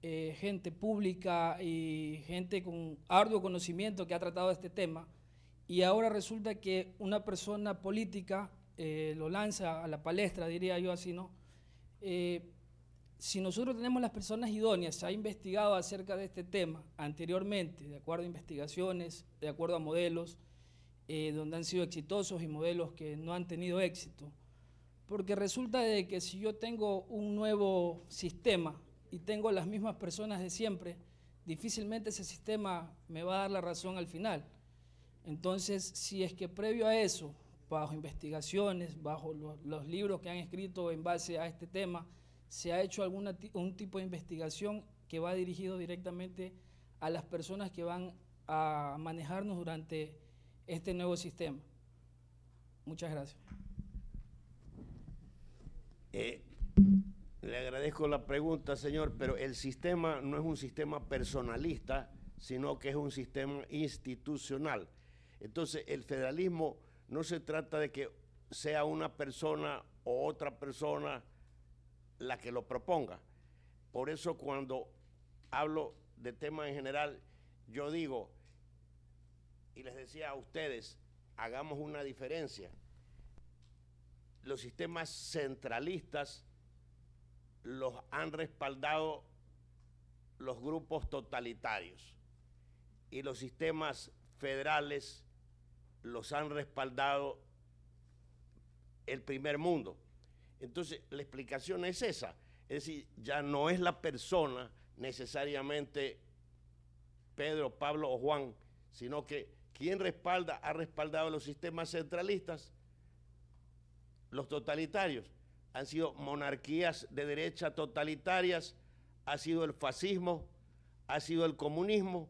eh, gente pública y gente con arduo conocimiento que ha tratado este tema y ahora resulta que una persona política eh, lo lanza a la palestra, diría yo así, ¿no? Eh, si nosotros tenemos las personas idóneas, se ha investigado acerca de este tema anteriormente, de acuerdo a investigaciones, de acuerdo a modelos, donde han sido exitosos y modelos que no han tenido éxito. Porque resulta de que si yo tengo un nuevo sistema y tengo las mismas personas de siempre, difícilmente ese sistema me va a dar la razón al final. Entonces, si es que previo a eso, bajo investigaciones, bajo los, libros que han escrito en base a este tema, se ha hecho algún un tipo de investigación que va dirigido directamente a las personas que van a manejarnos durante este nuevo sistema. Muchas gracias. Eh, le agradezco la pregunta, señor, pero el sistema no es un sistema personalista, sino que es un sistema institucional. Entonces, el federalismo no se trata de que sea una persona o otra persona la que lo proponga. Por eso cuando hablo de temas en general, yo digo, y les decía a ustedes, hagamos una diferencia los sistemas centralistas los han respaldado los grupos totalitarios y los sistemas federales los han respaldado el primer mundo. Entonces, la explicación es esa. Es decir, ya no es la persona necesariamente Pedro, Pablo o Juan, sino que quien respalda ha respaldado los sistemas centralistas los totalitarios han sido ah. monarquías de derecha totalitarias, ha sido el fascismo, ha sido el comunismo.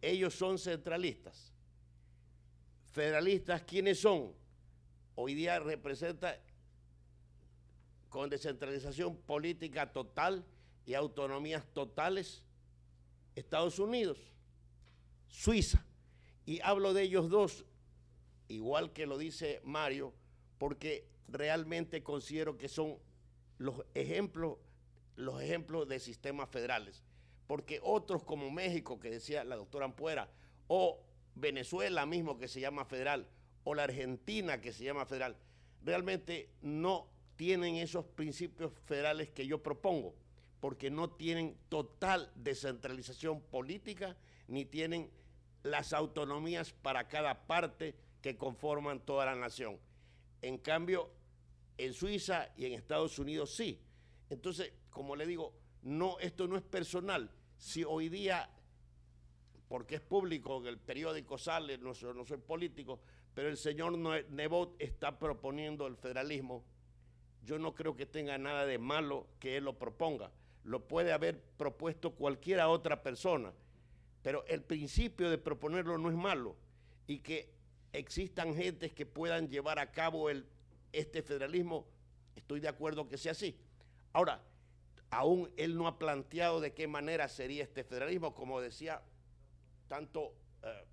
Ellos son centralistas. Federalistas, ¿quiénes son? Hoy día representa con descentralización política total y autonomías totales Estados Unidos, Suiza. Y hablo de ellos dos, igual que lo dice Mario, porque realmente considero que son los ejemplos, los ejemplos de sistemas federales. Porque otros como México, que decía la doctora Ampuera, o Venezuela mismo que se llama federal, o la Argentina que se llama federal, realmente no tienen esos principios federales que yo propongo, porque no tienen total descentralización política, ni tienen las autonomías para cada parte que conforman toda la nación. En cambio, en Suiza y en Estados Unidos sí. Entonces, como le digo, no, esto no es personal. Si hoy día, porque es público, el periódico sale, no soy, no soy político, pero el señor Nebot está proponiendo el federalismo, yo no creo que tenga nada de malo que él lo proponga. Lo puede haber propuesto cualquiera otra persona, pero el principio de proponerlo no es malo y que existan gentes que puedan llevar a cabo el, este federalismo, estoy de acuerdo que sea así. Ahora, aún él no ha planteado de qué manera sería este federalismo, como decía tanto eh,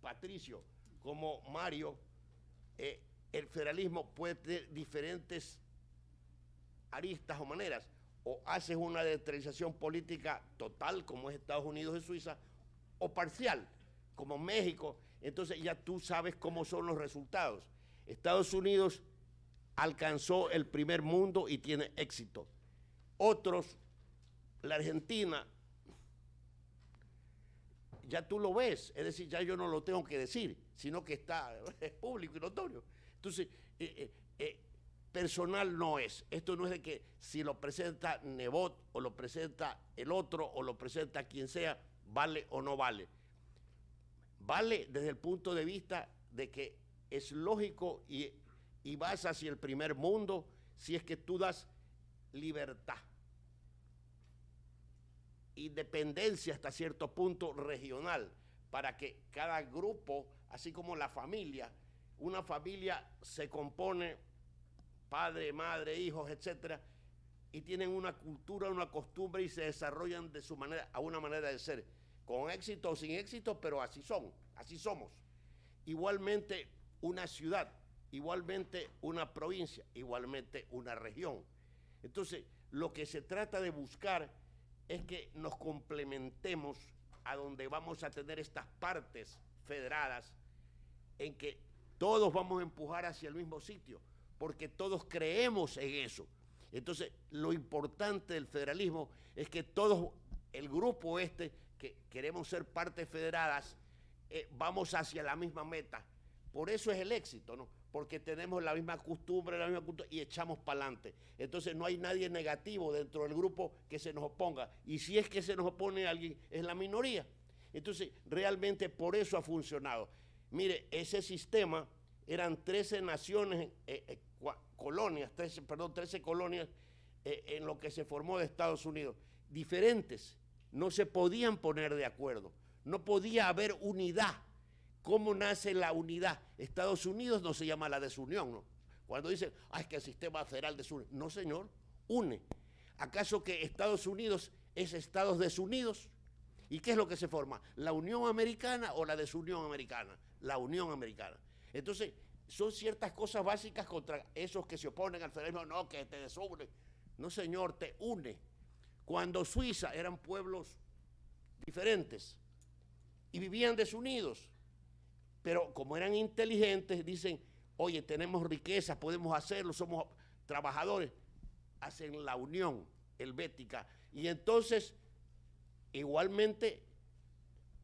Patricio. como Mario, eh, el federalismo puede tener diferentes aristas o maneras. O haces una descentralización política total, como es Estados Unidos y Suiza, o parcial, como México. Entonces ya tú sabes cómo son los resultados. Estados Unidos alcanzó el primer mundo y tiene éxito. Otros, la Argentina, ya tú lo ves, es decir, ya yo no lo tengo que decir, sino que está público y notorio. Entonces, eh, eh, eh, personal no es. Esto no es de que si lo presenta Nebot o lo presenta el otro o lo presenta quien sea, vale o no vale. Vale desde el punto de vista de que es lógico y, y vas hacia el primer mundo si es que tú das libertad independencia hasta cierto punto regional, para que cada grupo, así como la familia, una familia se compone, padre, madre, hijos, etcétera, y tienen una cultura, una costumbre y se desarrollan de su manera, a una manera de ser con éxito o sin éxito, pero así son, así somos. Igualmente una ciudad, igualmente una provincia, igualmente una región. Entonces, lo que se trata de buscar es que nos complementemos a donde vamos a tener estas partes federadas en que todos vamos a empujar hacia el mismo sitio, porque todos creemos en eso. Entonces, lo importante del federalismo es que todos, el grupo este, que queremos ser partes federadas, eh, vamos hacia la misma meta. Por eso es el éxito, ¿no? Porque tenemos la misma costumbre, la misma cultura y echamos para adelante. Entonces no hay nadie negativo dentro del grupo que se nos oponga. Y si es que se nos opone alguien, es la minoría. Entonces realmente por eso ha funcionado. Mire, ese sistema eran 13 naciones, eh, eh, colonias, 13, perdón, 13 colonias en lo que se formó de Estados Unidos, diferentes, no se podían poner de acuerdo, no podía haber unidad. ¿Cómo nace la unidad? Estados Unidos no se llama la desunión, ¿no? Cuando dicen, ah, es que el sistema federal desune. No, señor, une. ¿Acaso que Estados Unidos es Estados desunidos? ¿Y qué es lo que se forma? ¿La Unión Americana o la desunión americana? La Unión Americana. Entonces, son ciertas cosas básicas contra esos que se oponen al federalismo. No, que te desune. No, señor, te une cuando Suiza eran pueblos diferentes y vivían desunidos. Pero como eran inteligentes, dicen, oye, tenemos riquezas, podemos hacerlo, somos trabajadores. Hacen la unión helvética. Y entonces, igualmente,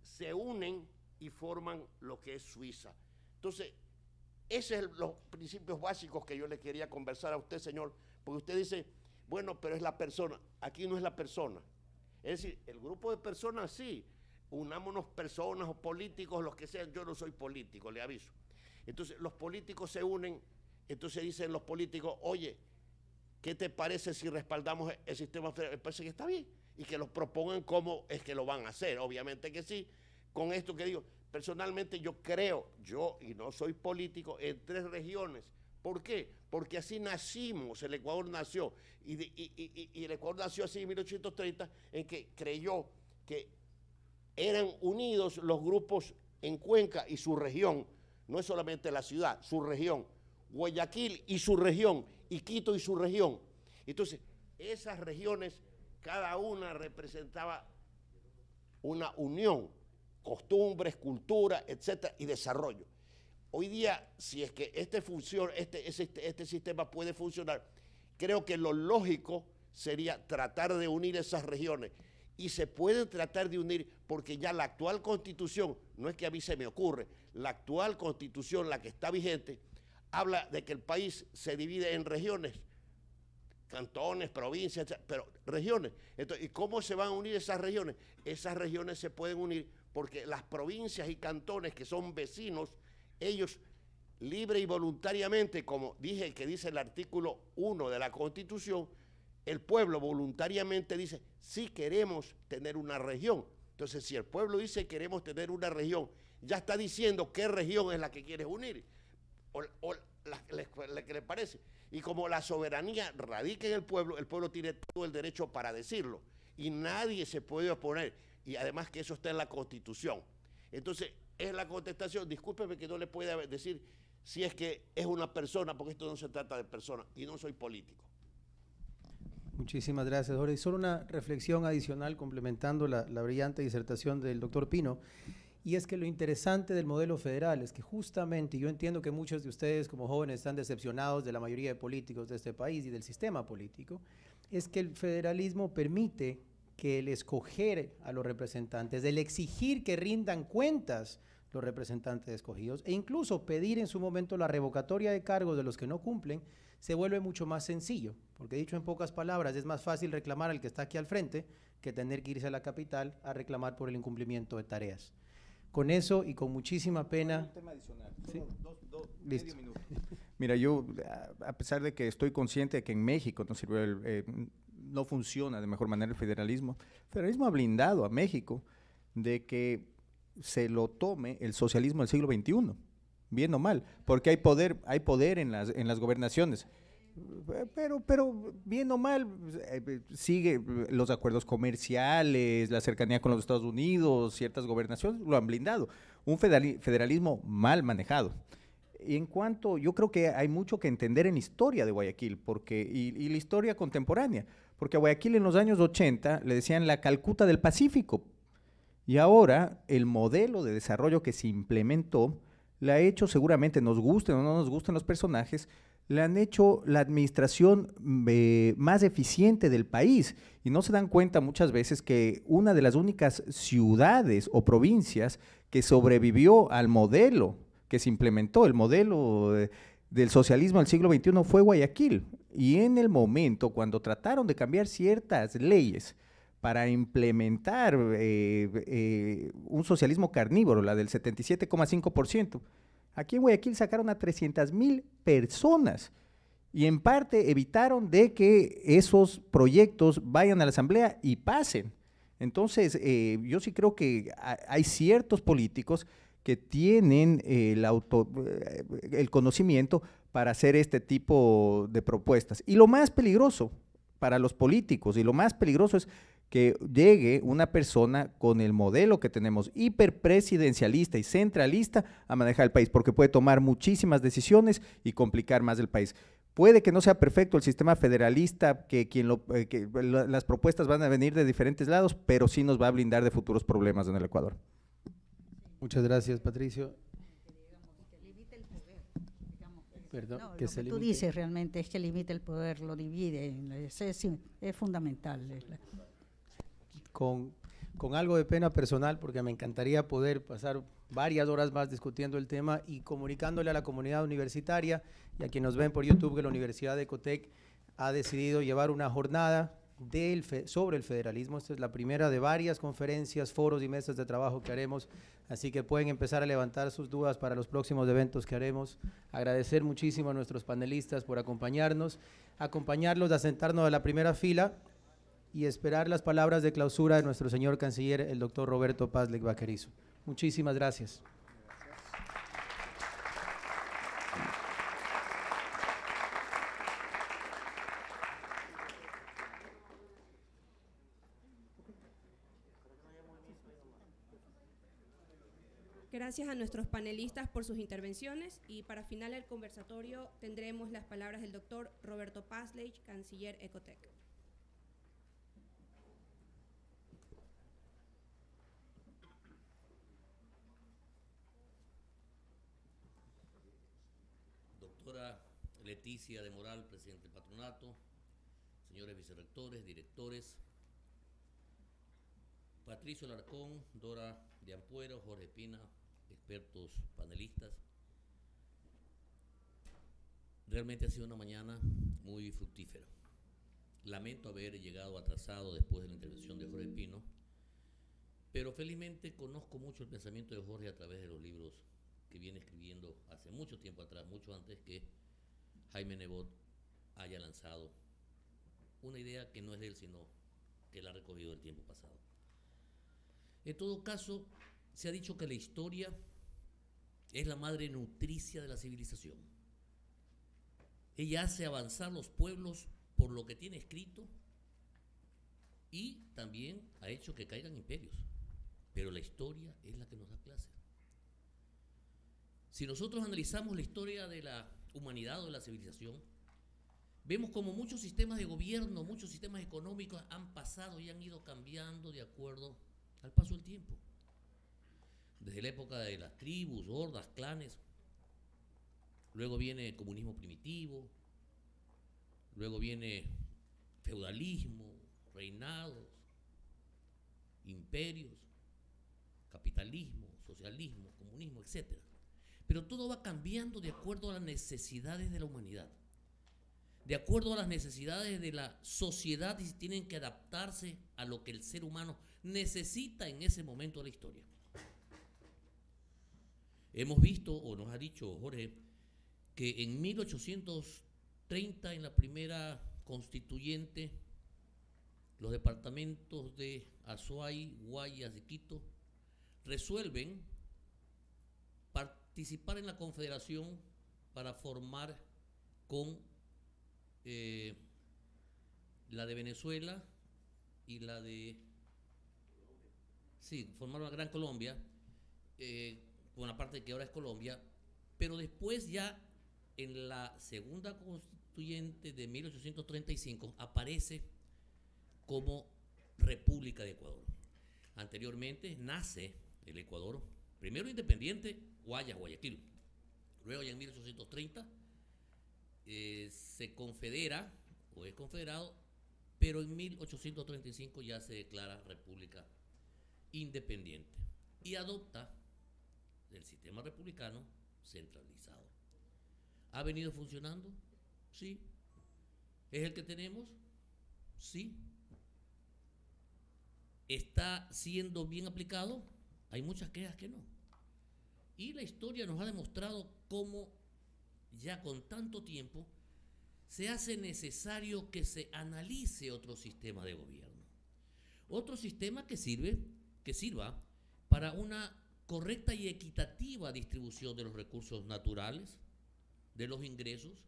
se unen y forman lo que es Suiza. Entonces, esos son los principios básicos que yo le quería conversar a usted, señor, porque usted dice, bueno, pero es la persona. Aquí no es la persona. Es decir, el grupo de personas sí. Unámonos personas o políticos, los que sean. Yo no soy político, le aviso. Entonces los políticos se unen. Entonces dicen los políticos, oye, ¿qué te parece si respaldamos el sistema federal? Me parece que está bien. Y que los propongan cómo es que lo van a hacer. Obviamente que sí. Con esto que digo, personalmente yo creo, yo, y no soy político, en tres regiones ¿Por qué? Porque así nacimos, el Ecuador nació. Y, el Ecuador nació así en 1830, en que creyó que eran unidos los grupos en Cuenca y su región, no es solamente la ciudad, su región, Guayaquil y su región, y Quito y su región. Entonces, esas regiones, cada una representaba una unión, costumbres, cultura, etcétera, y desarrollo. Hoy día, si es que este, este, este sistema puede funcionar, creo que lo lógico sería tratar de unir esas regiones. Y se puede tratar de unir porque ya la actual constitución, no es que a mí se me ocurre, la actual constitución, la que está vigente, habla de que el país se divide en regiones, cantones, provincias, pero regiones. ¿Y cómo se van a unir esas regiones? Esas regiones se pueden unir porque las provincias y cantones que son vecinos, ellos libre y voluntariamente, como dije que dice el artículo 1 de la Constitución, el pueblo voluntariamente dice, si queremos tener una región. Entonces, si el pueblo dice queremos tener una región, ya está diciendo qué región es la que quiere unir, o, la, que le parece. Y como la soberanía radica en el pueblo, el pueblo tiene todo el derecho para decirlo. Y nadie se puede oponer. Y además que eso está en la Constitución. Entonces, es la contestación. Discúlpeme que no le pueda decir si es que es una persona, porque esto no se trata de personas y no soy político. Muchísimas gracias, Jorge. Solo una reflexión adicional complementando la, la brillante disertación del doctor Pino. Y es que lo interesante del modelo federal es que justamente yo entiendo que muchos de ustedes como jóvenes están decepcionados de la mayoría de políticos de este país y del sistema político, es que el federalismo permite que el escoger a los representantes, el exigir que rindan cuentas los representantes escogidos e incluso pedir en su momento la revocatoria de cargos de los que no cumplen se vuelve mucho más sencillo, porque dicho en pocas palabras, es más fácil reclamar al que está aquí al frente que tener que irse a la capital a reclamar por el incumplimiento de tareas. Con eso y con muchísima pena... tema adicional. Mira, yo, a pesar de que estoy consciente de que en México no sirve eh, no funciona de mejor manera el federalismo, el federalismo ha blindado a México de que se lo tome el socialismo del siglo XXI, bien o mal, porque hay poder, hay poder en las, en las gobernaciones. Pero, pero bien o mal, eh, sigue los acuerdos comerciales, la cercanía con los Estados Unidos, ciertas gobernaciones lo han blindado. Un federalismo mal manejado. Y en cuanto, yo creo que hay mucho que entender en historia de Guayaquil porque, y, y la historia contemporánea, porque a Guayaquil en los años 80 le decían la Calcuta del Pacífico, y ahora el modelo de desarrollo que se implementó, la ha hecho seguramente, nos gusten o no nos gusten los personajes, la han hecho la administración eh, más eficiente del país. Y no se dan cuenta muchas veces que una de las únicas ciudades o provincias que sobrevivió al modelo que se implementó, el modelo del socialismo del siglo XXI, fue Guayaquil. Y en el momento cuando trataron de cambiar ciertas leyes, para implementar eh, eh, un socialismo carnívoro, la del 77,5%. Aquí en Guayaquil sacaron a 300 mil personas y en parte evitaron de que esos proyectos vayan a la Asamblea y pasen. Entonces, eh, yo sí creo que hay ciertos políticos que tienen el, auto, el conocimiento para hacer este tipo de propuestas. Y lo más peligroso para los políticos y lo más peligroso es que llegue una persona con el modelo que tenemos hiperpresidencialista y centralista a manejar el país, porque puede tomar muchísimas decisiones y complicar más el país. Puede que no sea perfecto el sistema federalista, que, quien lo, eh, que las propuestas van a venir de diferentes lados, pero sí nos va a blindar de futuros problemas en el Ecuador. Muchas gracias, Patricio. lo que tú dices realmente es que limita el poder, lo divide, es, fundamental con, con algo de pena personal, porque me encantaría poder pasar varias horas más discutiendo el tema y comunicándole a la comunidad universitaria y a quienes nos ven por YouTube que la Universidad de Ecotec ha decidido llevar una jornada sobre el federalismo. Esta es la primera de varias conferencias, foros y mesas de trabajo que haremos, así que pueden empezar a levantar sus dudas para los próximos eventos que haremos. Agradecer muchísimo a nuestros panelistas por acompañarnos, acompañarlos a sentarnos a la primera fila y esperar las palabras de clausura de nuestro señor canciller, el doctor Roberto Paz Vaquerizo. Muchísimas gracias. Gracias a nuestros panelistas por sus intervenciones y para final el conversatorio tendremos las palabras del doctor Roberto Pasley, canciller Ecotec. Leticia de Moral, presidente del patronato, señores vicerrectores, directores, Patricio Larcón, Dora de Ampuero, Jorge Espina, expertos panelistas. Realmente ha sido una mañana muy fructífera. Lamento haber llegado atrasado después de la intervención de Jorge Pino, pero felizmente conozco mucho el pensamiento de Jorge a través de los libros que viene escribiendo hace mucho tiempo atrás, mucho antes que Jaime Nebot haya lanzado una idea que no es de él, sino que la ha recogido del tiempo pasado. En todo caso, se ha dicho que la historia es la madre nutricia de la civilización. Ella hace avanzar los pueblos por lo que tiene escrito y también ha hecho que caigan imperios. Pero la historia es la que nos da clases. Si nosotros analizamos la historia de la humanidad o de la civilización, vemos como muchos sistemas de gobierno, muchos sistemas económicos han pasado y han ido cambiando de acuerdo al paso del tiempo. Desde la época de las tribus, hordas, clanes, luego viene el comunismo primitivo, luego viene feudalismo, reinados, imperios, capitalismo, socialismo, comunismo, etcétera. Pero todo va cambiando de acuerdo a las necesidades de la humanidad. De acuerdo a las necesidades de la sociedad y tienen que adaptarse a lo que el ser humano necesita en ese momento de la historia. Hemos visto, o nos ha dicho Jorge, que en 1830, en la primera constituyente, los departamentos de Azuay, Guayas y Quito resuelven participar en la confederación para formar con eh, la de Venezuela y la de... Sí, formar una Gran Colombia, eh, con la parte que ahora es Colombia, pero después ya en la segunda constituyente de 1835 aparece como República de Ecuador. Anteriormente nace el Ecuador, primero independiente Guaya, Guayaquil. Luego ya en 1830 eh, se confedera o es confederado, pero en 1835 ya se declara república independiente y adopta el sistema republicano centralizado. ¿Ha venido funcionando? Sí. ¿Es el que tenemos? Sí. ¿Está siendo bien aplicado? Hay muchas quejas que no. Y la historia nos ha demostrado cómo ya con tanto tiempo se hace necesario que se analice otro sistema de gobierno. Otro sistema que sirve, que sirva para una correcta y equitativa distribución de los recursos naturales, de los ingresos.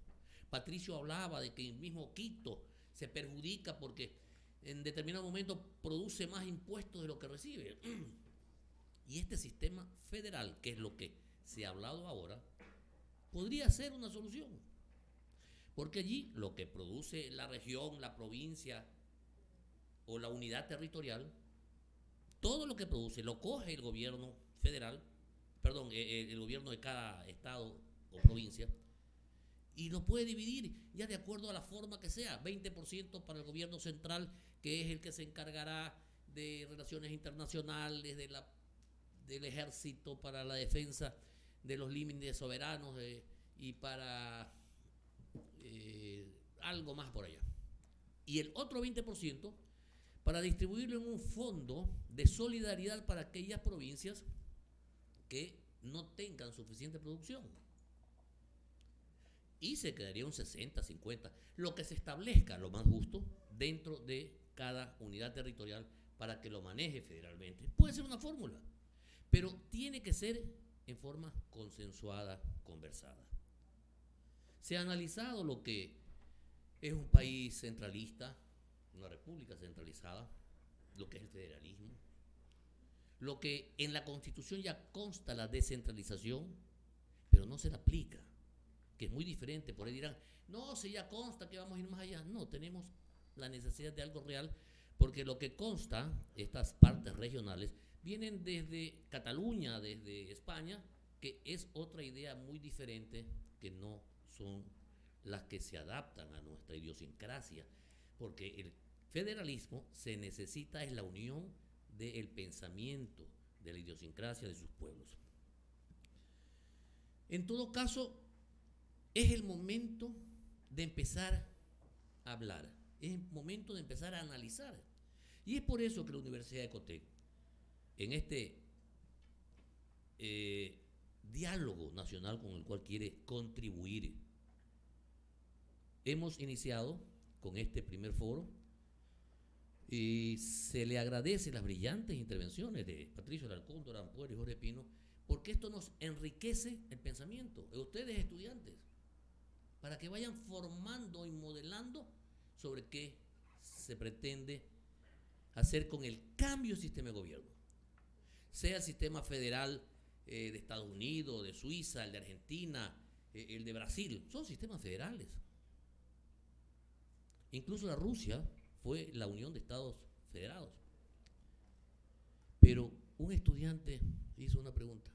Patricio hablaba de que el mismo Quito se perjudica porque en determinado momento produce más impuestos de lo que recibe. Y este sistema federal, que es lo que se ha hablado ahora, podría ser una solución. Porque allí lo que produce la región, la provincia o la unidad territorial, todo lo que produce lo coge el gobierno federal, perdón, eh, eh, el, gobierno de cada estado o provincia, y lo puede dividir ya de acuerdo a la forma que sea, 20% para el gobierno central, que es el que se encargará de relaciones internacionales, de la del ejército para la defensa de los límites soberanos eh, y para eh, algo más por allá. Y el otro 20% para distribuirlo en un fondo de solidaridad para aquellas provincias que no tengan suficiente producción. Y se quedaría un 60, 50, lo que se establezca lo más justo dentro de cada unidad territorial para que lo maneje federalmente. Puede ser una fórmula. Pero tiene que ser en forma consensuada, conversada. Se ha analizado lo que es un país centralista, una república centralizada, lo que es el federalismo, lo que en la constitución ya consta la descentralización, pero no se la aplica, que es muy diferente. Por ahí dirán, no, si ya consta que vamos a ir más allá. No, tenemos la necesidad de algo real, porque lo que consta, estas partes regionales, vienen desde Cataluña, desde España, que es otra idea muy diferente que no son las que se adaptan a nuestra idiosincrasia, porque el federalismo se necesita es la unión del pensamiento, de la idiosincrasia de sus pueblos. En todo caso, es el momento de empezar a hablar, es el momento de empezar a analizar. Y es por eso que la Universidad de Ecotec en este eh, diálogo nacional con el cual quiere contribuir. Hemos iniciado con este primer foro y se le agradece las brillantes intervenciones de Patricio Alarcón, Dorán y Jorge Pino, porque esto nos enriquece el pensamiento de ustedes estudiantes, para que vayan formando y modelando sobre qué se pretende hacer con el cambio del sistema de gobierno sea el sistema federal eh, de Estados Unidos, de Suiza, el de Argentina, eh, el de Brasil, son sistemas federales. Incluso la Rusia fue la Unión de Estados Federados. Pero un estudiante hizo una pregunta.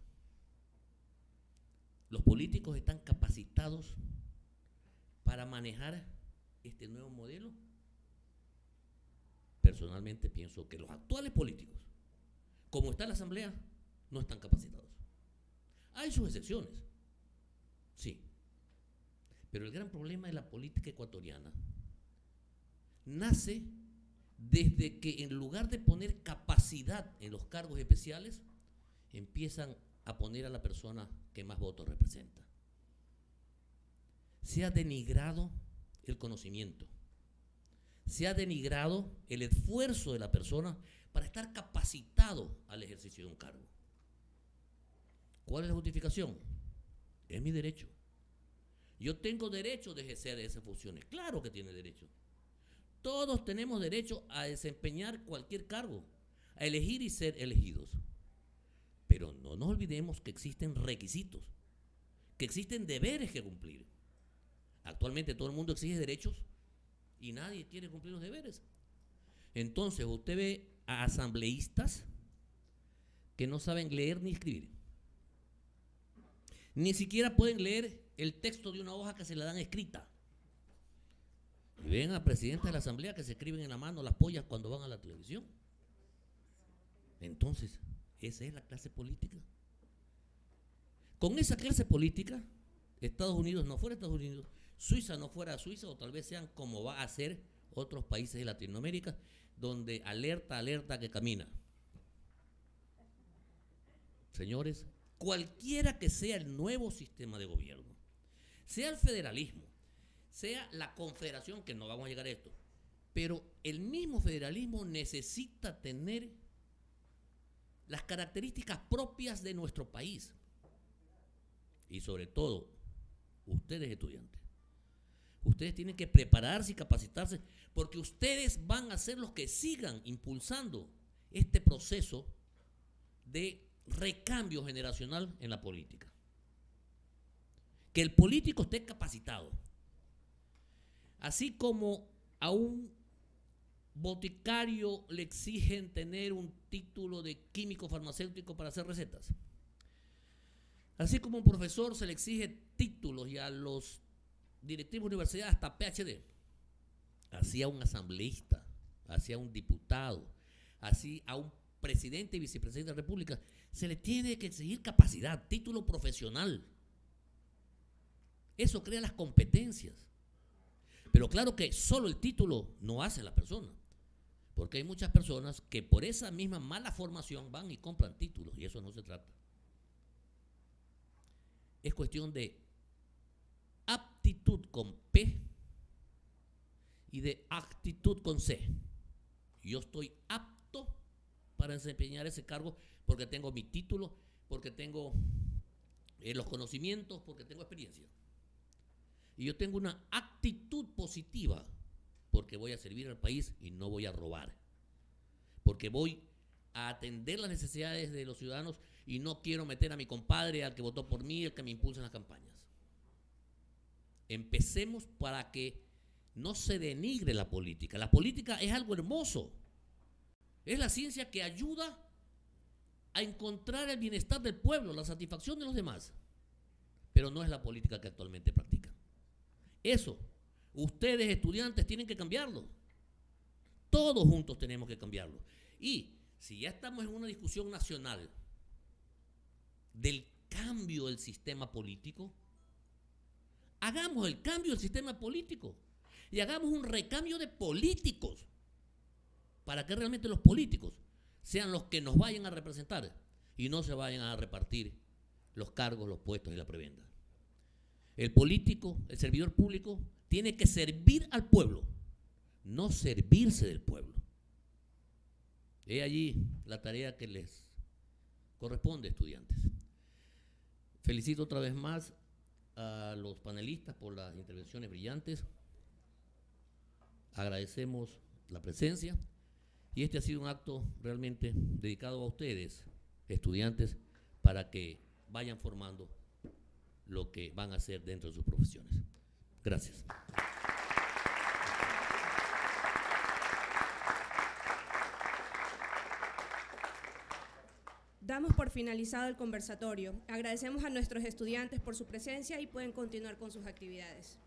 ¿Los políticos están capacitados para manejar este nuevo modelo? Personalmente pienso que los actuales políticos como está la Asamblea, no están capacitados. Hay sus excepciones, sí. Pero el gran problema de la política ecuatoriana nace desde que en lugar de poner capacidad en los cargos especiales, empiezan a poner a la persona que más votos representa. Se ha denigrado el conocimiento, se ha denigrado el esfuerzo de la persona para estar capacitado al ejercicio de un cargo. ¿Cuál es la justificación? Es mi derecho. Yo tengo derecho de ejercer esas funciones. Claro que tiene derecho. Todos tenemos derecho a desempeñar cualquier cargo, a elegir y ser elegidos. Pero no nos olvidemos que existen requisitos, que existen deberes que cumplir. Actualmente todo el mundo exige derechos y nadie quiere cumplir los deberes. Entonces usted ve a asambleístas que no saben leer ni escribir. Ni siquiera pueden leer el texto de una hoja que se le dan escrita. Y ven a presidentes de la asamblea que se escriben en la mano las pollas cuando van a la televisión. Entonces, esa es la clase política. Con esa clase política, Estados Unidos no fuera Estados Unidos, Suiza no fuera Suiza, o tal vez sean como va a ser otros países de Latinoamérica, donde alerta, alerta que camina. Señores, cualquiera que sea el nuevo sistema de gobierno, sea el federalismo, sea la confederación, que no vamos a llegar a esto, pero el mismo federalismo necesita tener las características propias de nuestro país y sobre todo ustedes estudiantes. Ustedes tienen que prepararse y capacitarse porque ustedes van a ser los que sigan impulsando este proceso de recambio generacional en la política. Que el político esté capacitado. Así como a un boticario le exigen tener un título de químico farmacéutico para hacer recetas. Así como a un profesor se le exige títulos y a los directivo universidad hasta PhD, a un asambleísta, a un diputado, así a un presidente y vicepresidente de la República, se le tiene que exigir capacidad, título profesional. Eso crea las competencias. Pero claro que solo el título no hace la persona. Porque hay muchas personas que por esa misma mala formación van y compran títulos y eso no se trata. Es cuestión de con P y de actitud con C. Yo estoy apto para desempeñar ese cargo porque tengo mi título, porque tengo eh, los conocimientos, porque tengo experiencia. Y yo tengo una actitud positiva porque voy a servir al país y no voy a robar. Porque voy a atender las necesidades de los ciudadanos y no quiero meter a mi compadre, al que votó por mí, al que me impulsa en las campañas. Empecemos para que no se denigre la política. La política es algo hermoso. Es la ciencia que ayuda a encontrar el bienestar del pueblo, la satisfacción de los demás. Pero no es la política que actualmente practican. Eso, ustedes estudiantes tienen que cambiarlo. Todos juntos tenemos que cambiarlo. Y si ya estamos en una discusión nacional del cambio del sistema político, Hagamos el cambio del sistema político y hagamos un recambio de políticos para que realmente los políticos sean los que nos vayan a representar y no se vayan a repartir los cargos, los puestos y la prebenda. El político, el servidor público, tiene que servir al pueblo, no servirse del pueblo. He allí la tarea que les corresponde, estudiantes. Felicito otra vez más a los panelistas por las intervenciones brillantes. Agradecemos la presencia y este ha sido un acto realmente dedicado a ustedes, estudiantes, para que vayan formando lo que van a hacer dentro de sus profesiones. Gracias. Damos por finalizado el conversatorio. Agradecemos a nuestros estudiantes por su presencia y pueden continuar con sus actividades.